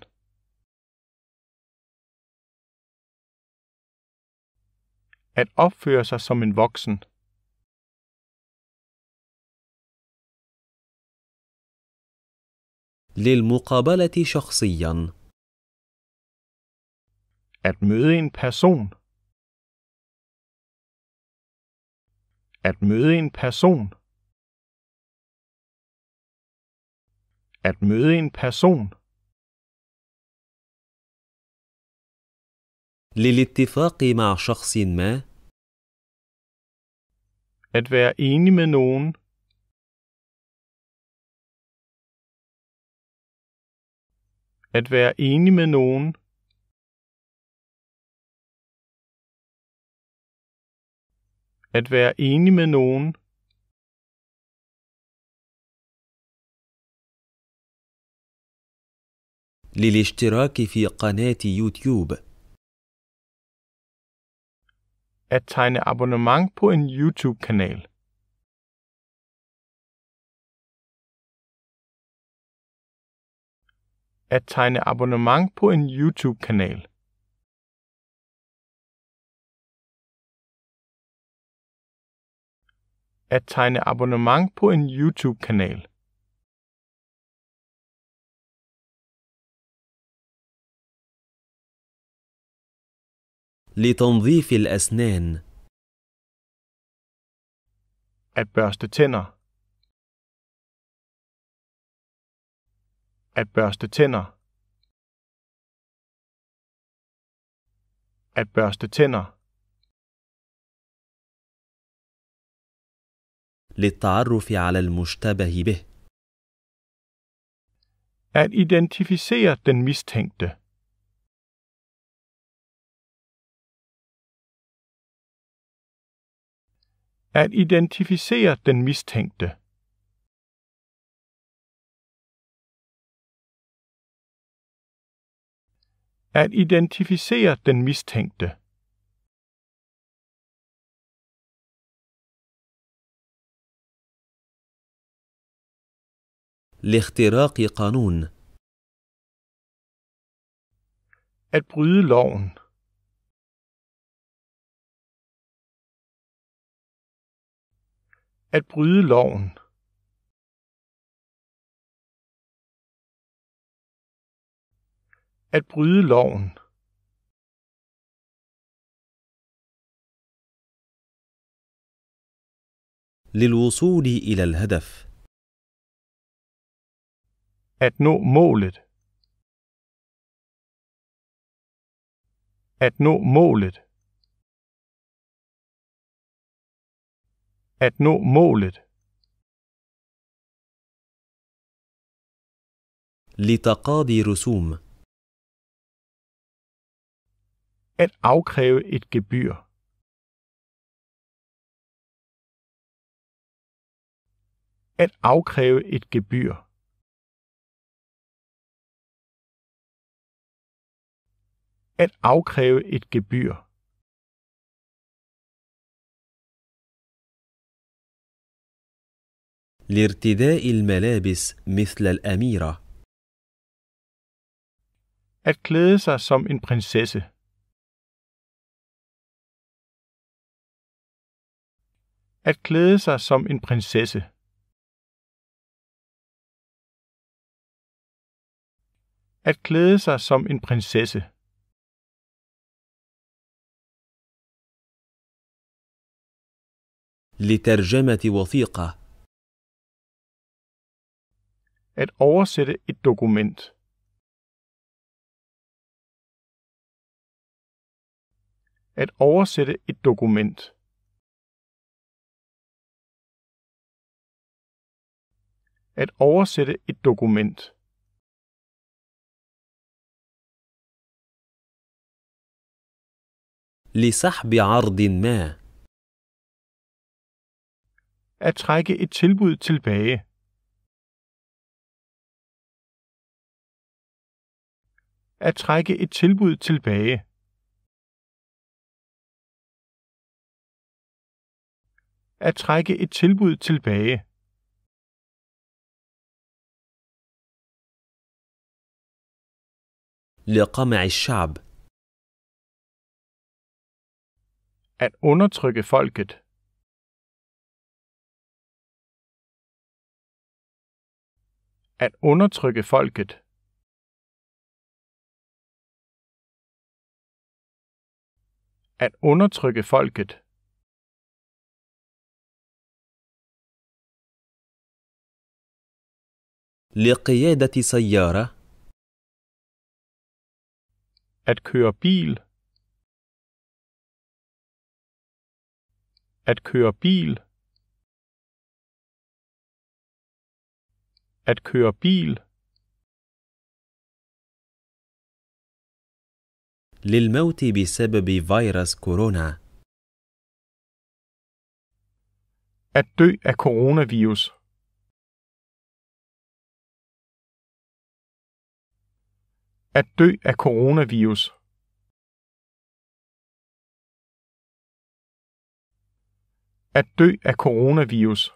at opføre sig som en voksen. للمقابلة شخصيا at møde en person at møde en person at møde en person للاتفاق مع شخص ما At være enig med nogen. At være enig med nogen. At være enig med nogen. للاشتراك في قناة يوتيوب at tegne abonnement på en YouTube-kanal. At tegne abonnement på en YouTube-kanal. At tegne abonnement på en YouTube-kanal. لتنظيف الأسنان. At børste tænder. At børste tænder. At børste tænder. للتعرف على المشتبه به. At identificere den mistænkte. At identificere den mistænkte. At identificere den mistænkte. لاختراق قانون at bryde loven at bryde loven at bryde loven للوصول إلى الهدف at nå målet at nå målet at nå målet. لتقاضي رسوم at afkræve et gebyr. At afkræve et gebyr. At afkræve et gebyr. لارتداء الملابس مثل الأميرة. At klæde sig som en prinsesse. At klæde sig som en prinsesse. At klæde sig som en prinsesse. لترجمة وثيقة at oversætte et dokument. At oversætte et dokument. At oversætte et dokument. لسحب عرض ما. At trække et tilbud tilbage. at trække et tilbud tilbage. At trække et tilbud tilbage. لقمع الشعب at undertrykke folket. At undertrykke folket. at undertrykke folket. لقيادة سيارة at køre bil at køre bil at køre bil للموت بسبب فيروس كورونا. At dø af coronavirus. At dø af coronavirus. At dø af coronavirus.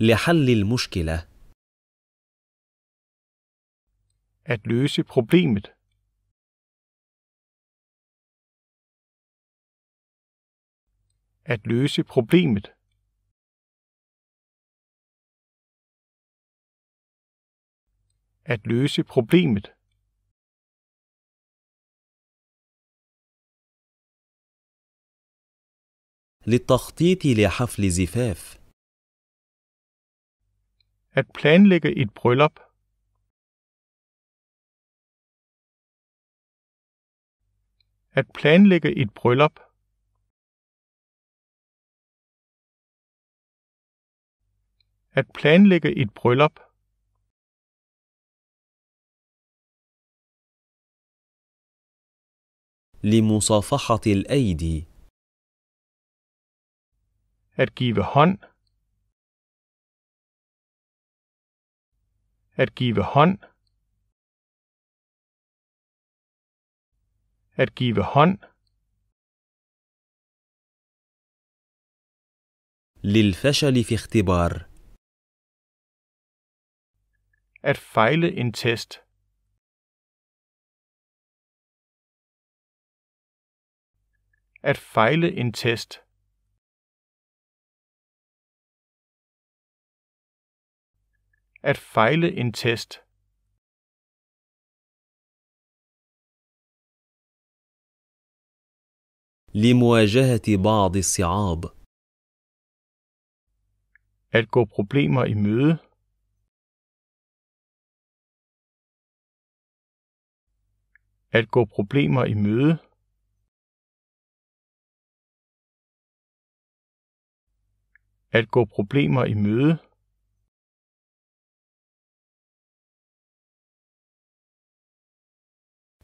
لحل المشكله at løse problemet. At løse problemet. At løse problemet. للتخطيط لحفل زفاف. At planlægge et bryllup. At planlægge et bryllup At planlægge et bryllup لمصافحة الأيدي At give hånd At give hånd At give hånd. للفشل في اختبار At fejle en test. At fejle en test. At fejle en test. لمواجهة بعض الصعاب. At gå problemer i møde. At gå problemer i møde. At gå problemer i møde.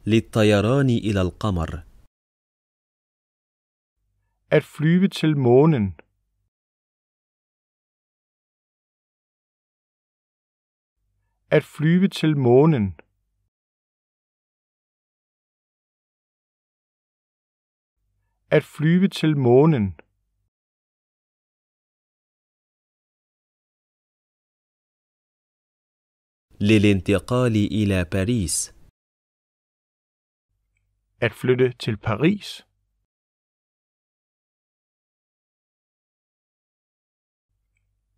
للطيران إلى القمر at flyve til månen. At flyve til månen. At flyve til månen. للانتقال إلى باريس. At flytte til Paris.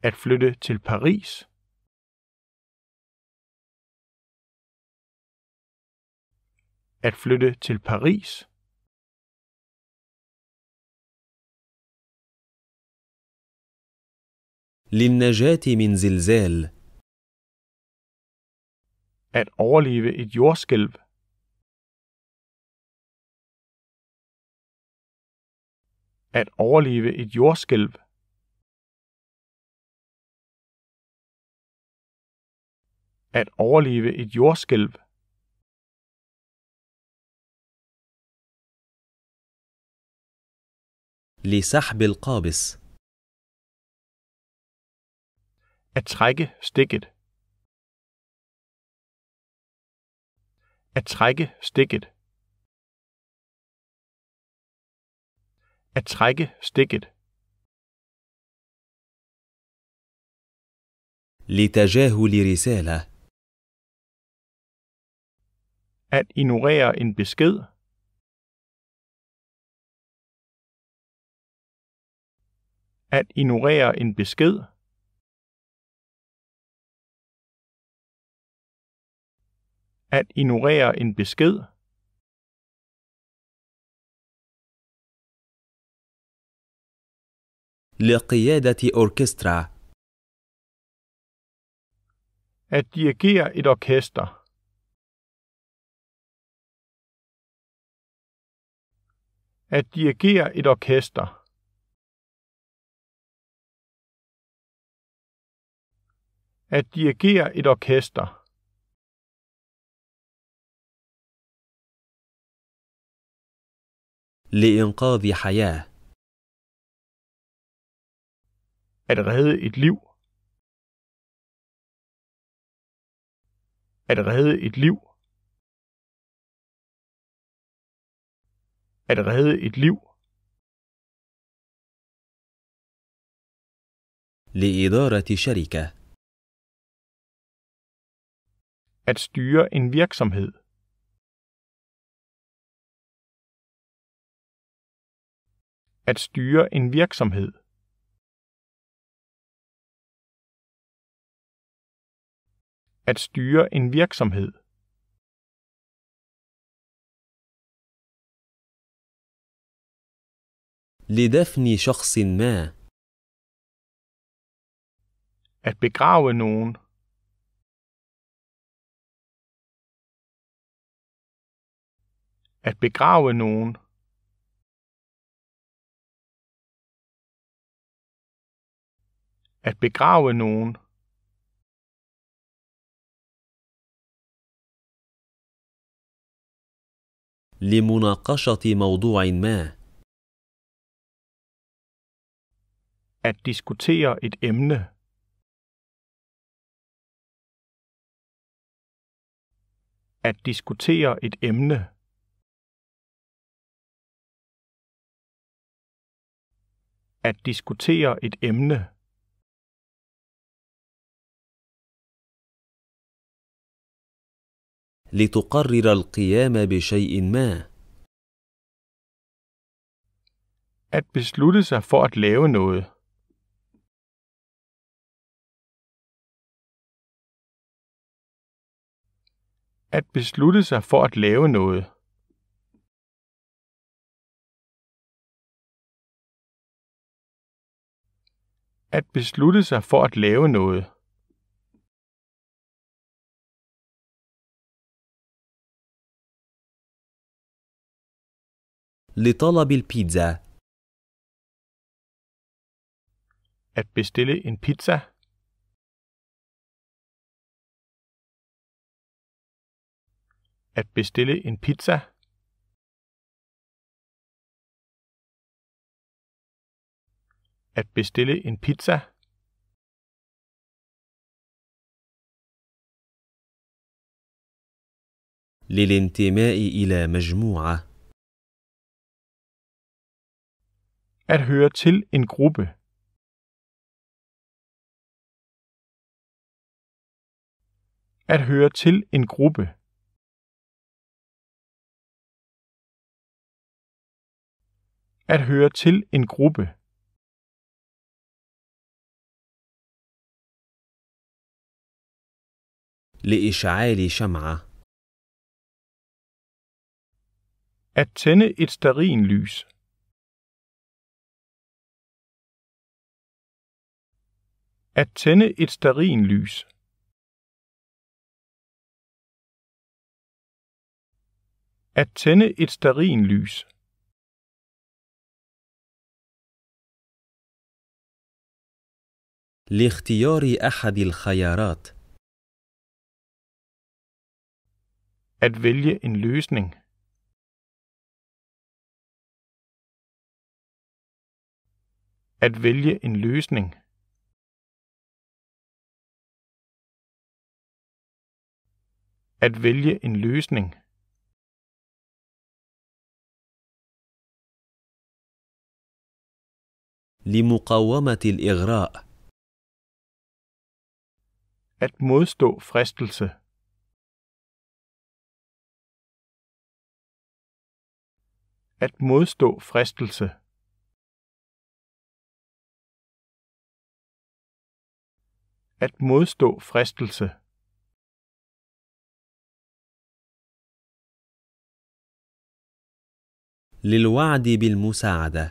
at flytte til Paris? At flytte til Paris? للنجاة من زلزال at overleve et jordskælv. At overleve et jordskælv. at overleve et jordskælv. لسحب القابس At trække stikket. At trække stikket. At trække stikket. لتجاهل رساله at ignorere en besked. At ignorere en besked. At ignorere en besked. لقيادة أوركسترا at dirigere et orkester. At dirigere et orkester. At dirigere et orkester. لإنقاذ حياة At redde et liv. At redde et liv. at redde et liv. At styre en virksomhed. At styre en virksomhed. At styre en virksomhed. لدفن شخص ما At begrave nogen. At begrave nogen. At begrave nogen. لمناقشة موضوع ما At diskutere et emne. At diskutere et emne. At diskutere et emne. لتقرر القيام بشيء ما. At beslutte sig for at lave noget. At beslutte sig for at lave noget. At beslutte sig for at lave noget. لطلب البيتزا. At bestille en pizza. at bestille en pizza at bestille en pizza للانتماء إلى مجموعة at høre til en gruppe at høre til en gruppe at høre til en gruppe لإشعال شمعة At tænde et stearinlys. At tænde et stearinlys. At tænde et stearinlys. لاختيار أحد الخيارات. At vælge en løsning. At vælge en løsning. At vælge en løsning. لمقاومة الإغراء At modstå fristelse. At modstå fristelse. At modstå fristelse. للوعد بالمساعدة.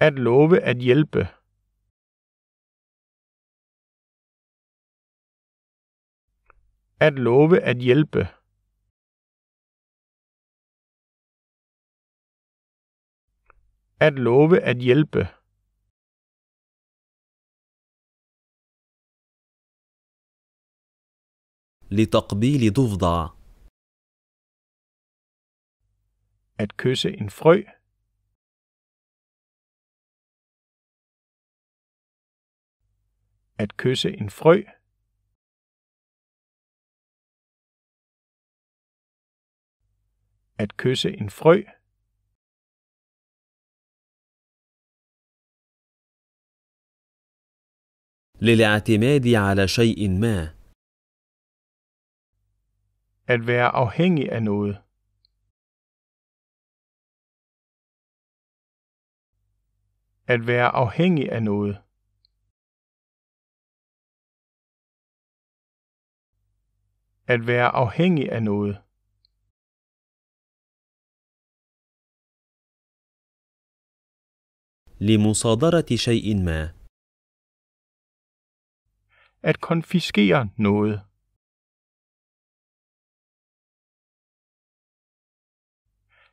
At love at hjælpe. at love at hjælpe at love at hjælpe لتقبيل ضفدع at kysse en frø at kysse en frø At kysse en frø للاعتماد على شيء ما At være afhængig af noget. At være afhængig af noget. At være afhængig af noget. لمصادرة شيء ما. At konfiskere noget.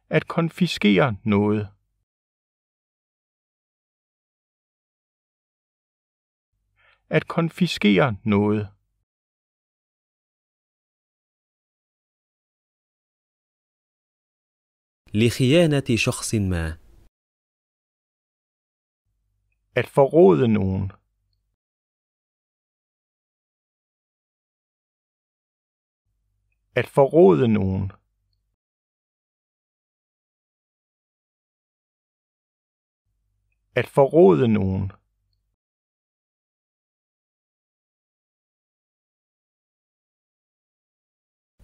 At konfiskere noget. At konfiskere noget. لخيانة شخص ما At forråde nogen. At forråde nogen. At forråde nogen.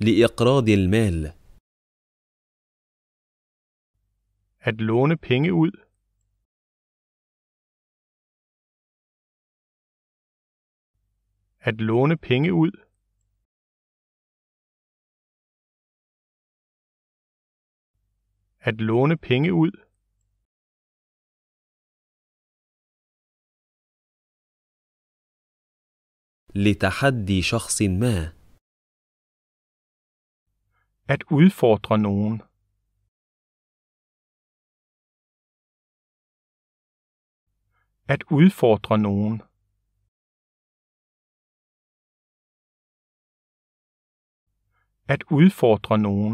لإقراض المال. At låne penge ud. At låne penge ud At låne penge ud لتحدي شخص ما At udfordre nogen At udfordre nogen At udfordre nogen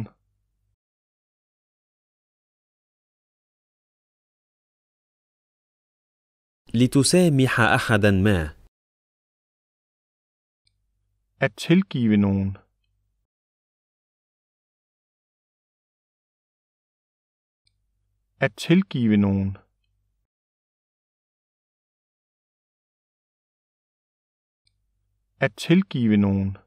لتسامح أحدا ما At tilgive nogen At tilgive nogen At tilgive nogen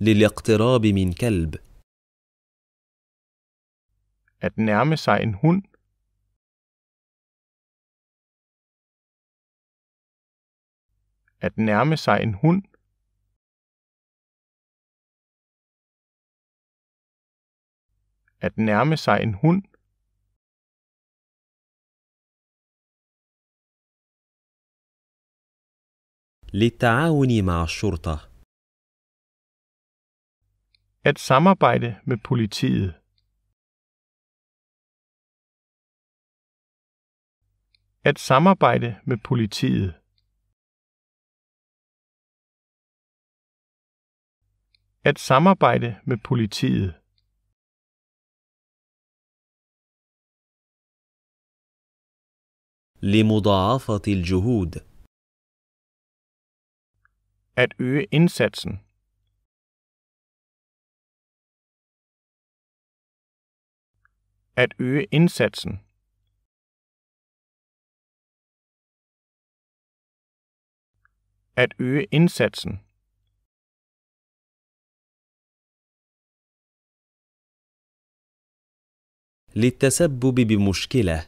للاقتراب من كلب. At nærme sig en hund. At nærme sig en hund. At nærme sig en hund. للتعاون مع الشرطه at samarbejde med politiet. At samarbejde med politiet. At samarbejde med politiet. لمضاعفة الجهود. At øge indsatsen. at øge indsatsen. At øge indsatsen. للتسبب بمشكلة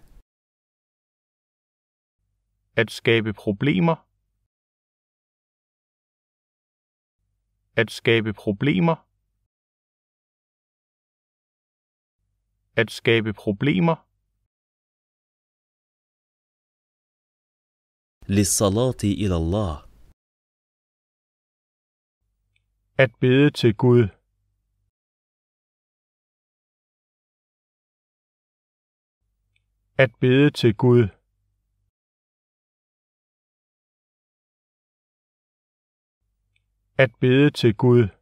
At skabe problemer. At skabe problemer. at skabe problemer. Lissalati ila Allah. at bede til Gud. At bede til Gud. At bede til Gud.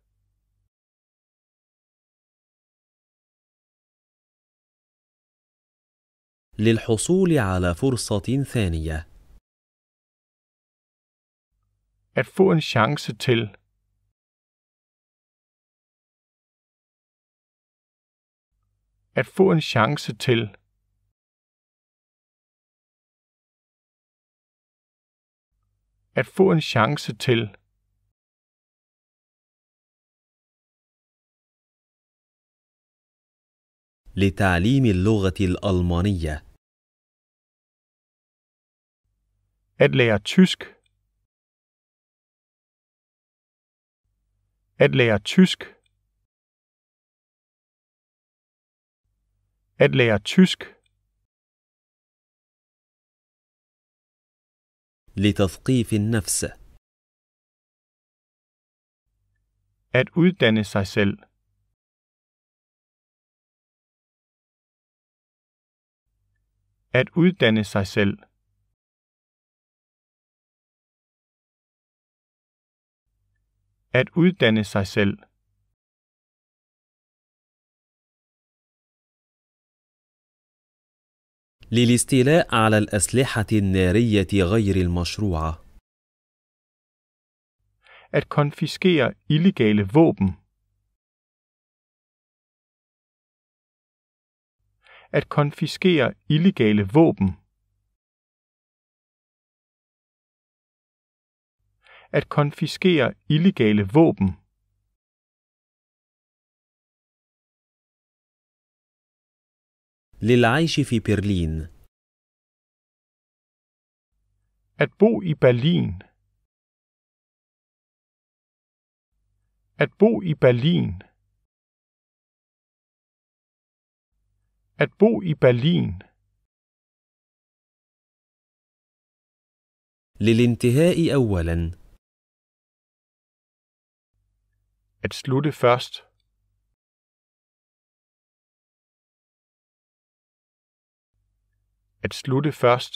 للحصول على فرصة ثانية. At få en chance til. At få en chance til. At få en chance til. لتعليم اللغة الألمانية At lære tysk. At lære tysk. At lære tysk. لتثقيف النفس. At uddanne sig selv. At uddanne sig selv. at uddanne sig selv. للاستيلاء على الأسلحة النارية غير المشروعة. At konfiskere illegale våben. At konfiskere illegale våben. at konfiskere illegale våben. للعيش في برلين At bo i Berlin At bo i Berlin At bo i Berlin للانتهاء أولاً At slutte først At slutte først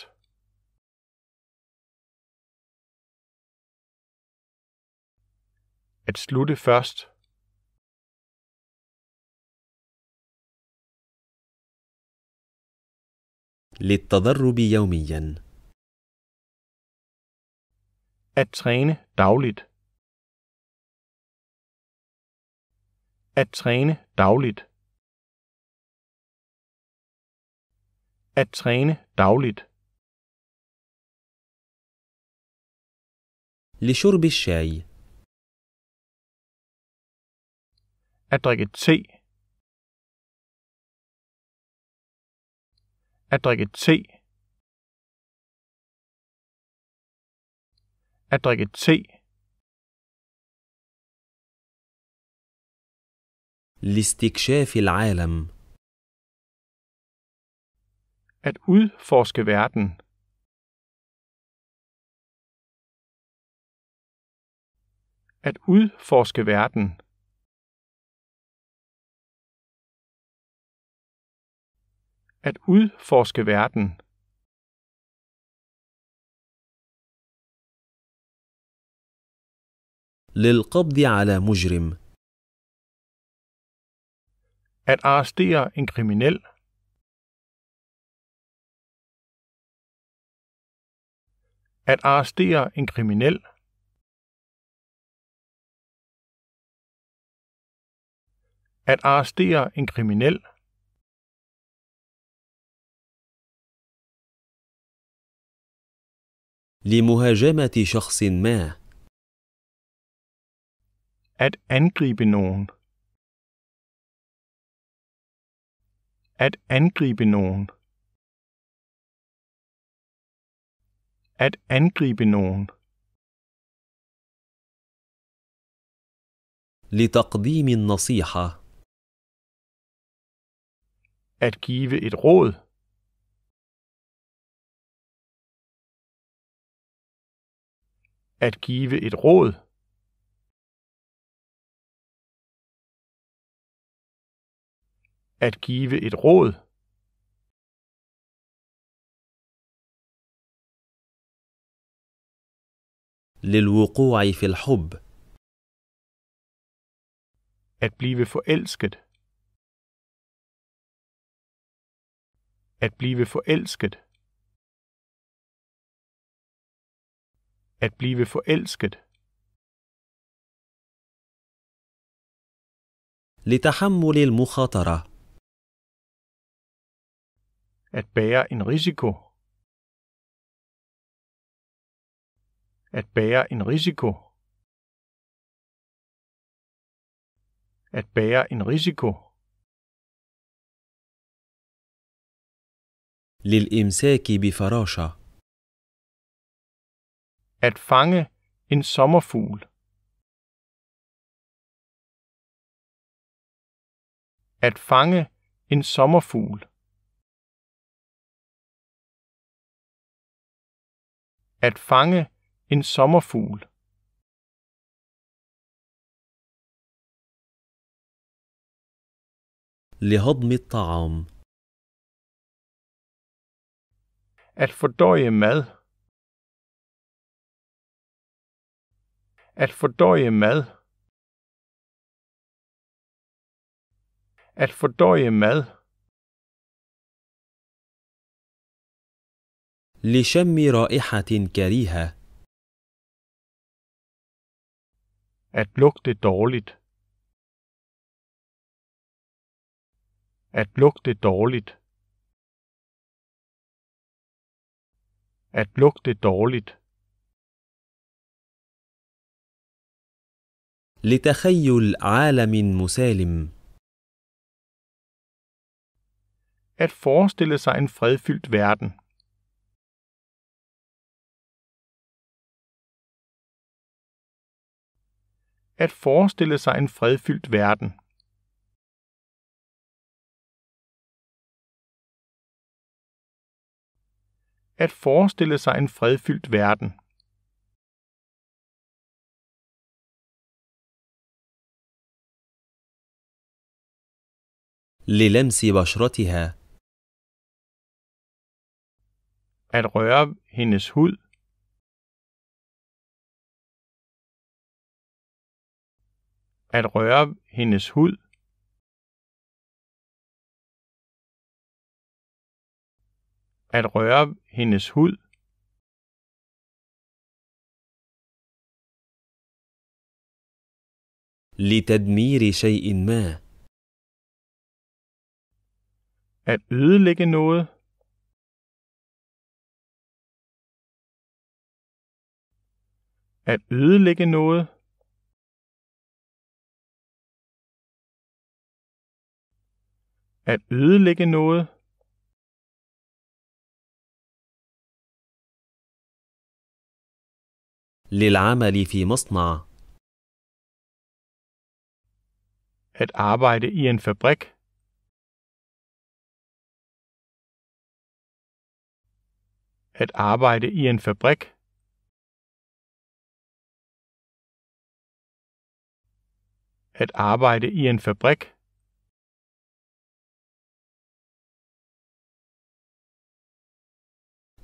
At slutte først للتدرب يوميا. At træne dagligt. At træne dagligt. At træne dagligt. لشرب الشاي At drikke te. At drikke te. At drikke te. لاستكشاف العالم at udforske verden at udforske verden at udforske verden للقبض على مجرم At arrestere en kriminel At arrestere en kriminel At arrestere en kriminel لمهاجمة شخص ما. At angribe nogen. At angribe nogen. At angribe nogen. لتقديم النصيحة at give et råd. At give et råd. at give et råd. للوقوع في الحب at blive forelsket at blive forelsket at blive forelsket لتحمل المخاطره At bære en risiko. At bære en risiko. At bære en risiko. bi farasha At fange en sommerfugl. At fange en sommerfugl. At fange en sommerfugl لهضم الطعام At fordøje mad At fordøje mad At fordøje mad لشم رائحة كريهة. At lugte dårligt. At lugte dårligt. At lugte dårligt. لتخيل عالم مسالم. At forestille sig en fredfyldt verden. at forestille sig en fredfyldt verden. At forestille sig en fredfyldt verden. للمس بشرتها at røre hendes hud at røre hendes hud. At røre hendes hud. لتدمير شيء ما at ødelægge noget at ødelægge noget At ødelægge noget للعمل في مصنع at arbejde i en fabrik at arbejde i en fabrik at arbejde i en fabrik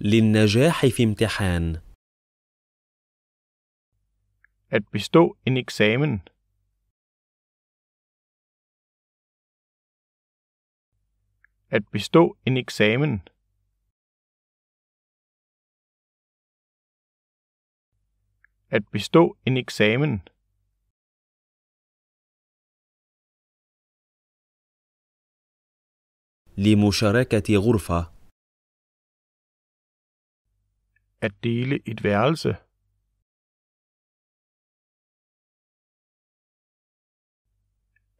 للنجاح في امتحان At bestå en eksamen. At bestå en eksamen. At bestå en eksamen. لمشاركة غرفة at dele et værelse.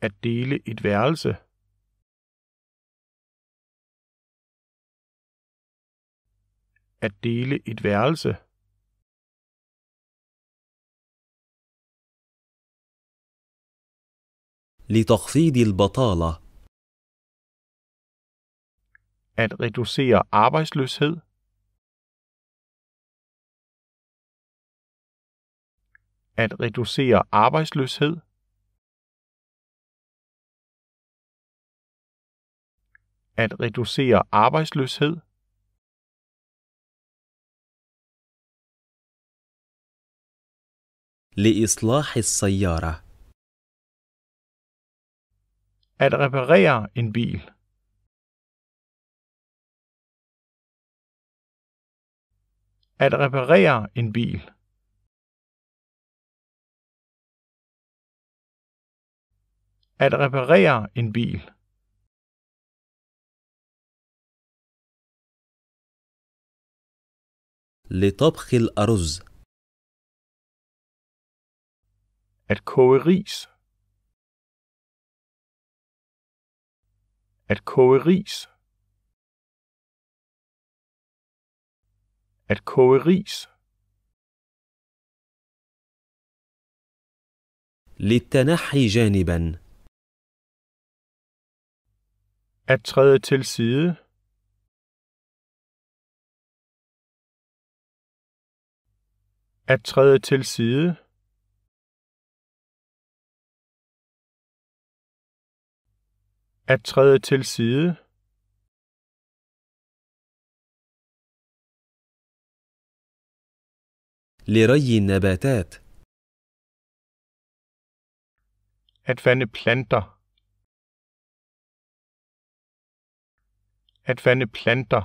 At dele et værelse. At dele et værelse. لتخفيض البطاله at reducere arbejdsløshed at reducere arbejdsløshed, at reducere arbejdsløshed, لإصلاح السيارة at reparere en bil. At reparere en bil. at reparere en bil لطبخ الأرز at koge ris at koge ris at koge ris للتنحي جانبا At træde til side At træde til side At træde til side لري النباتات at vande planter At vande planter.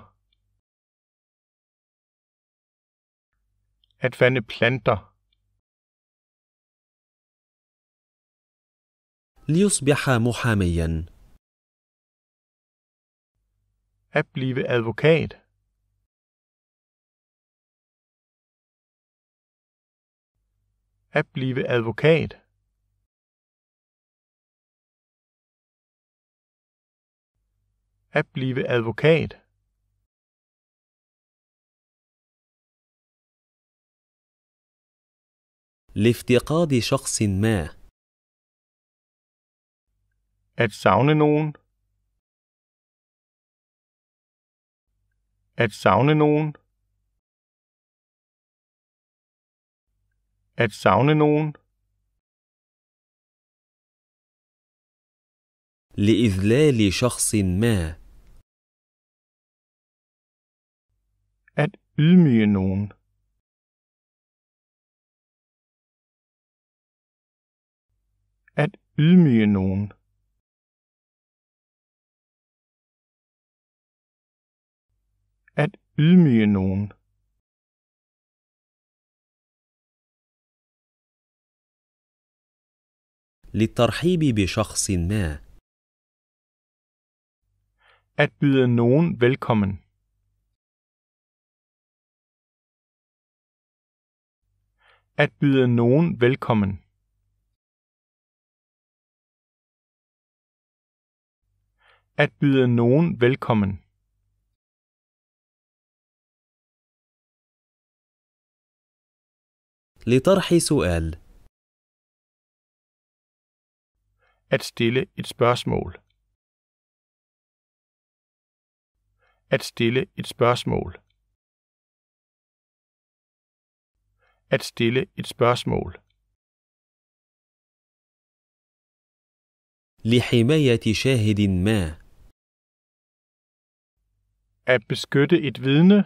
At vande planter. ليصبح محاميا at blive advokat. At blive advokat. at blive advokat لافتقاد شخص ما at savne nogen at savne nogen at savne nogen لإذلال شخص ما ydmyge nogen at ydmyge nogen at ydmyge nogen للترحيب بشخص ما at byde nogen velkommen At byde nogen velkommen At byde nogen velkommen لطرح سؤال At stille et spørgsmål At stille et spørgsmål at stille et spørgsmål. At beskytte et vidne.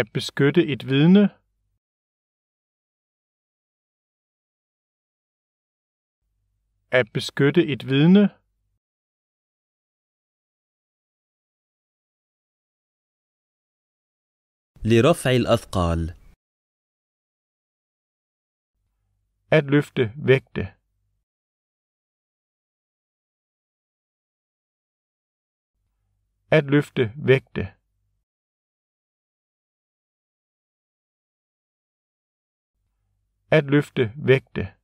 At beskytte et vidne. At beskytte et vidne. لرفع الأثقال At løfte vægte. At løfte vægte. At løfte vægte.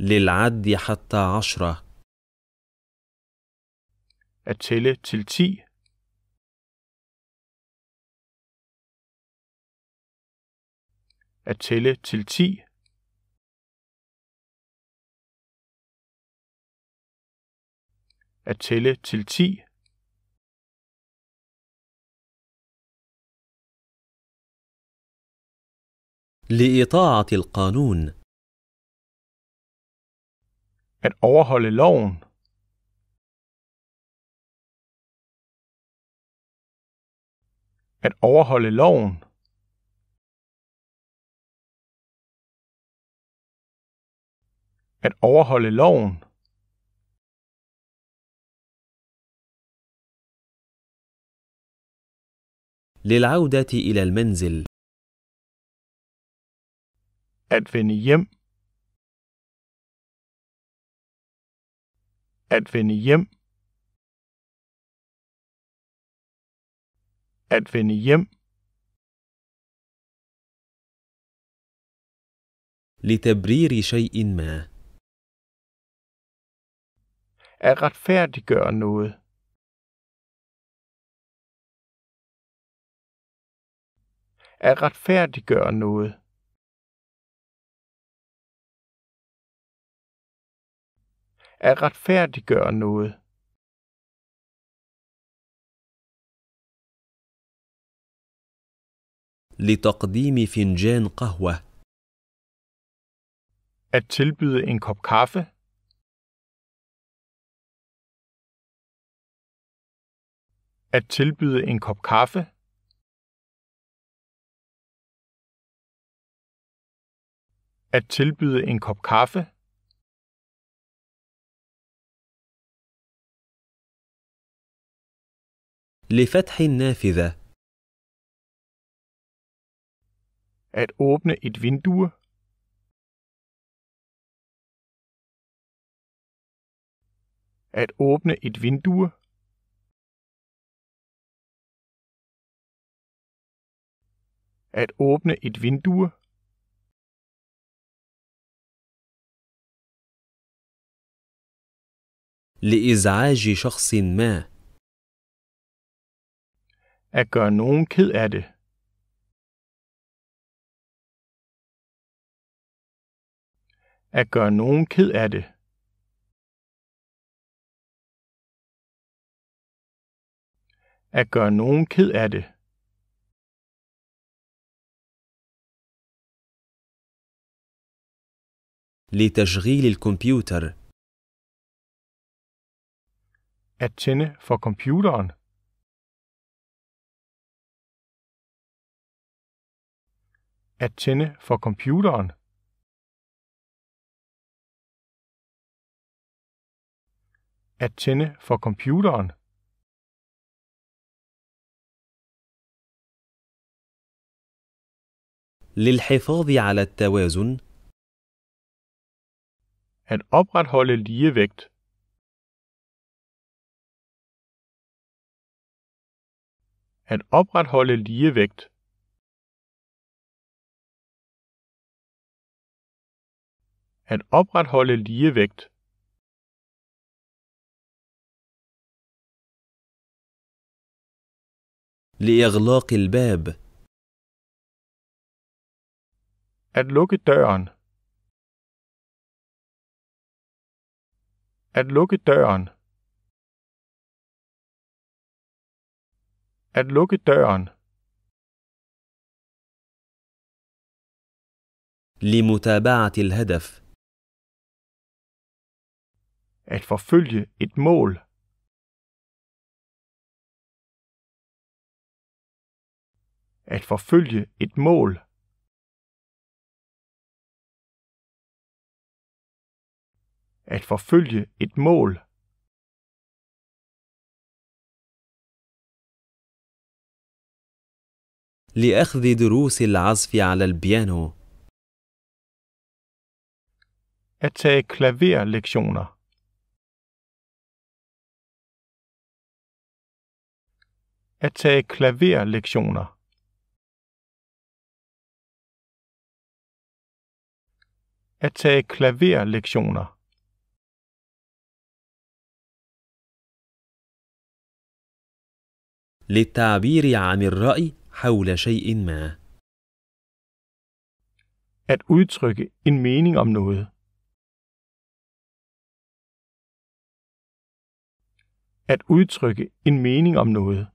للعد حتى عشره at tælle til ti at tælle til ti at tælle til ti لإطاعة القانون at overholde loven at overholde loven at overholde loven للعودة إلى المنزل at vende hjem at vende hjem at vende hjem. لتبرير شيء ما at retfærdiggøre noget. At retfærdiggøre noget. At retfærdiggøre noget. لتقديم فنجان قهوة. At tilbyde en kop kaffe. At tilbyde en kop kaffe. At tilbyde en kop kaffe. لفتح النافذة At åbne et vindue At åbne et vindue At åbne et vindue لإزعاج شخص ما. At gøre nogen ked af det. at gøre nogen ked af det. At gøre nogen ked af det. لتشغيل الكمبيوتر at tænde for computeren. At tænde for computeren. at tænde for computeren. للحفاظ على التوازن at opretholde ligevægt. At opretholde ligevægt. At opretholde ligevægt. لإغلاق الباب. At lukke døren. At lukke døren. At lukke døren. لمتابعة الهدف. At forfølge et mål. at forfølge et mål. At forfølge et mål. لأخذ دروس العزف على البيانو. At tage klaverlektioner. At tage klaverlektioner. at tage klaverlektioner. للتعبير عن الرأي حول شيء ما. At udtrykke en mening om noget. At udtrykke en mening om noget.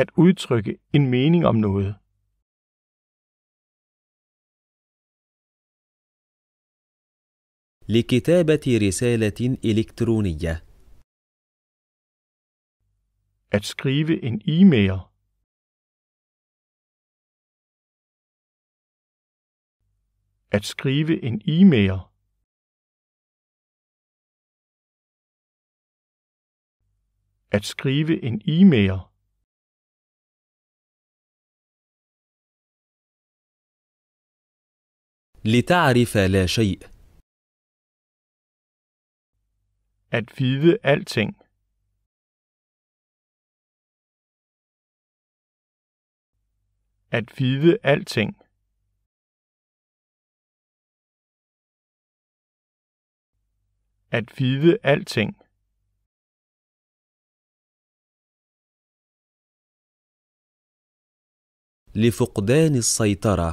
At udtrykke en mening om noget. لكتابة رسالة إلكترونية. At skrive en e-mail. At skrive en e-mail. At skrive en e-mail. لتعرف لا شيء At vide alting. At vide alting. At vide alting. لفقدان السيطرة.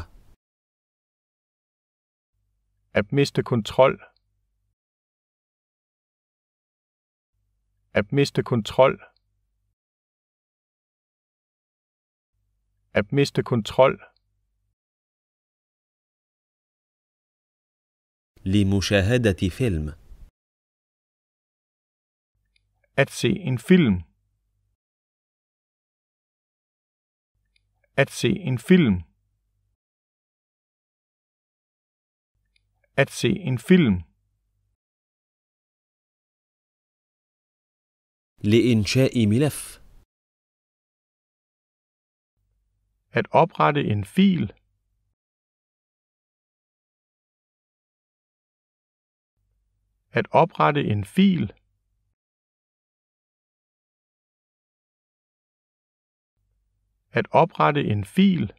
At miste kontrol. At miste kontrol. At miste kontrol. لمشاهدة فيلم At se en film. At se en film. At se en film. لإنشاء ملف At oprette en fil. At oprette en fil. At oprette en fil.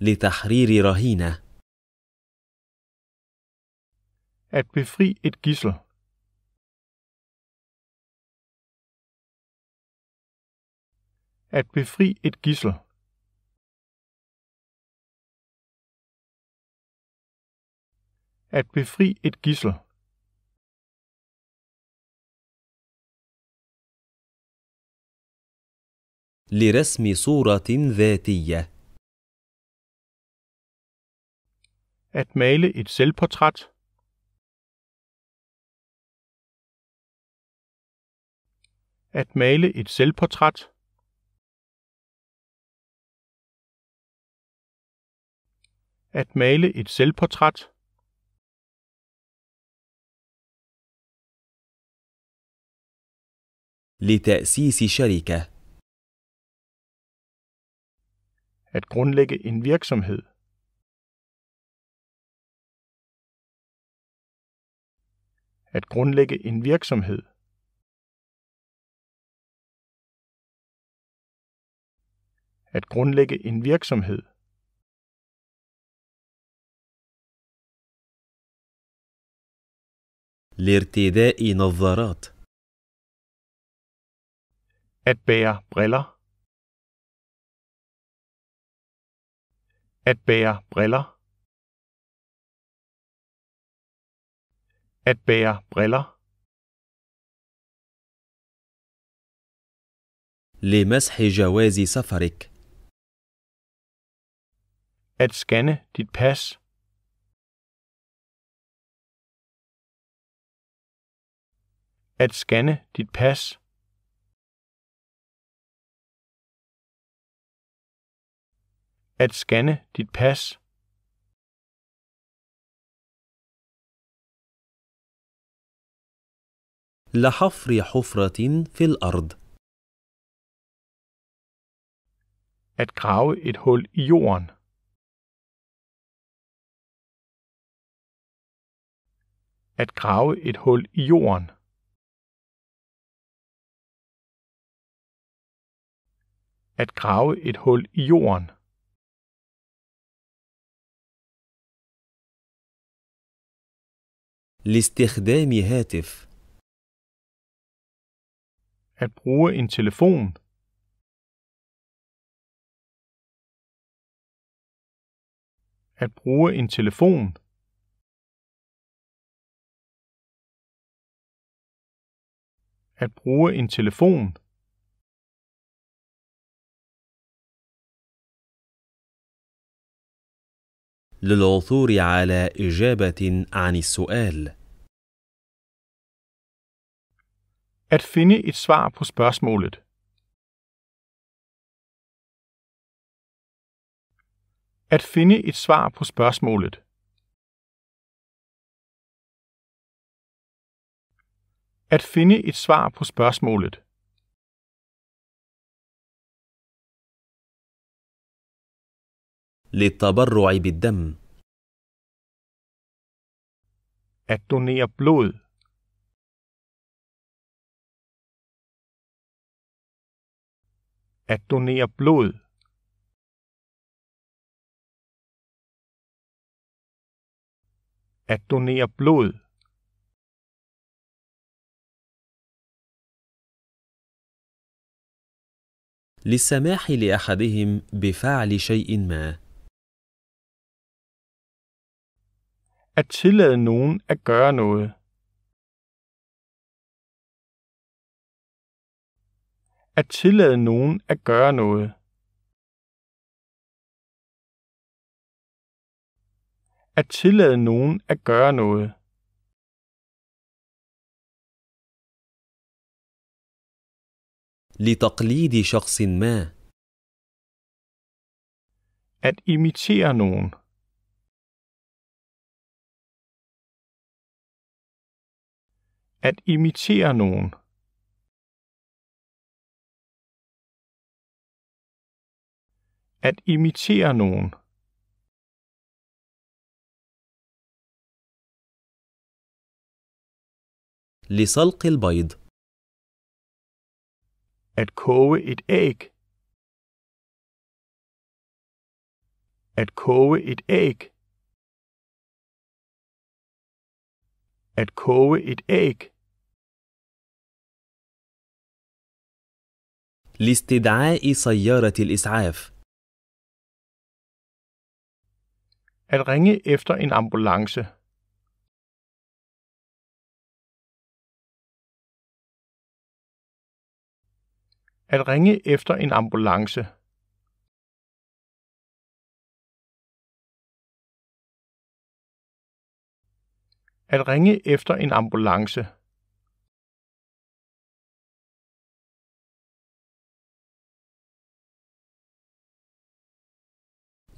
لتحرير رهينه At befri et gissel. At befri et gissel. At befri et gissel. لرسم صورة ذاتية At male et selvportræt At male et selvportræt At male et selvportræt لتأسيس شركة At grundlægge en virksomhed. At grundlægge en virksomhed. at grundlægge en virksomhed. لارتداء نظارات at bære briller at bære briller at bære briller لمسح جواز سفرك at scanne dit pas. At scanne dit pas. At scanne dit pas. لحفر حفرة في الأرض. At grave et hul i jorden. at grave et hul i jorden. At grave et hul i jorden. لاستخدام هاتف At bruge en telefon. At bruge en telefon. At bruge en telefon للعثور على إجابة عن السؤال. At finde et svar på spørgsmålet. At finde et svar på spørgsmålet. At finde et svar på spørgsmålet. للتبرع بالدم At donere blod. At donere blod. At donere blod. للسماح لاحدهم بفعل شيء ما At tillade nogen at gøre noget. At tillade nogen at gøre noget. لتقليد شخص ما. At imitere nogen. At imitere nogen. At imitere nogen. لسلق البيض At koge et æg. At koge et æg. At koge et æg. لاستدعاء سيارة الإسعاف. At ringe efter en ambulance. At ringe efter en ambulance At ringe efter en ambulance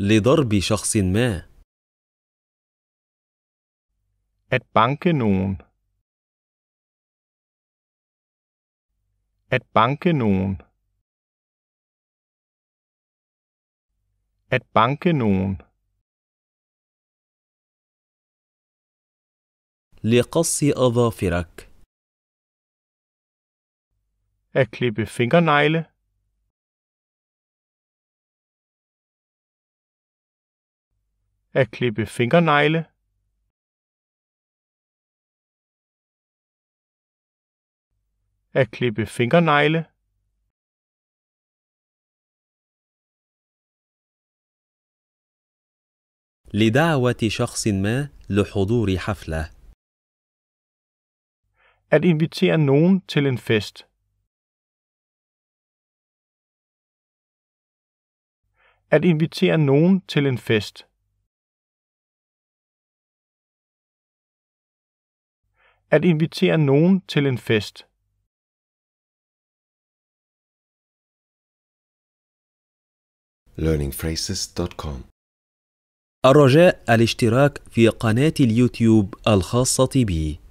لضرب شخص ما. At banke nogen. At banke nogen. At banke nogen. لقص أظافرك. At klippe fingernegle. At klippe fingernegle. At klippe fingernegle لدعوة شخص ما لحضور حفلة. At invitere nogen til en fest. At invitere nogen til en fest. At invitere nogen til en fest. learningphrases.com الرجاء الاشتراك في قناة اليوتيوب الخاصة بي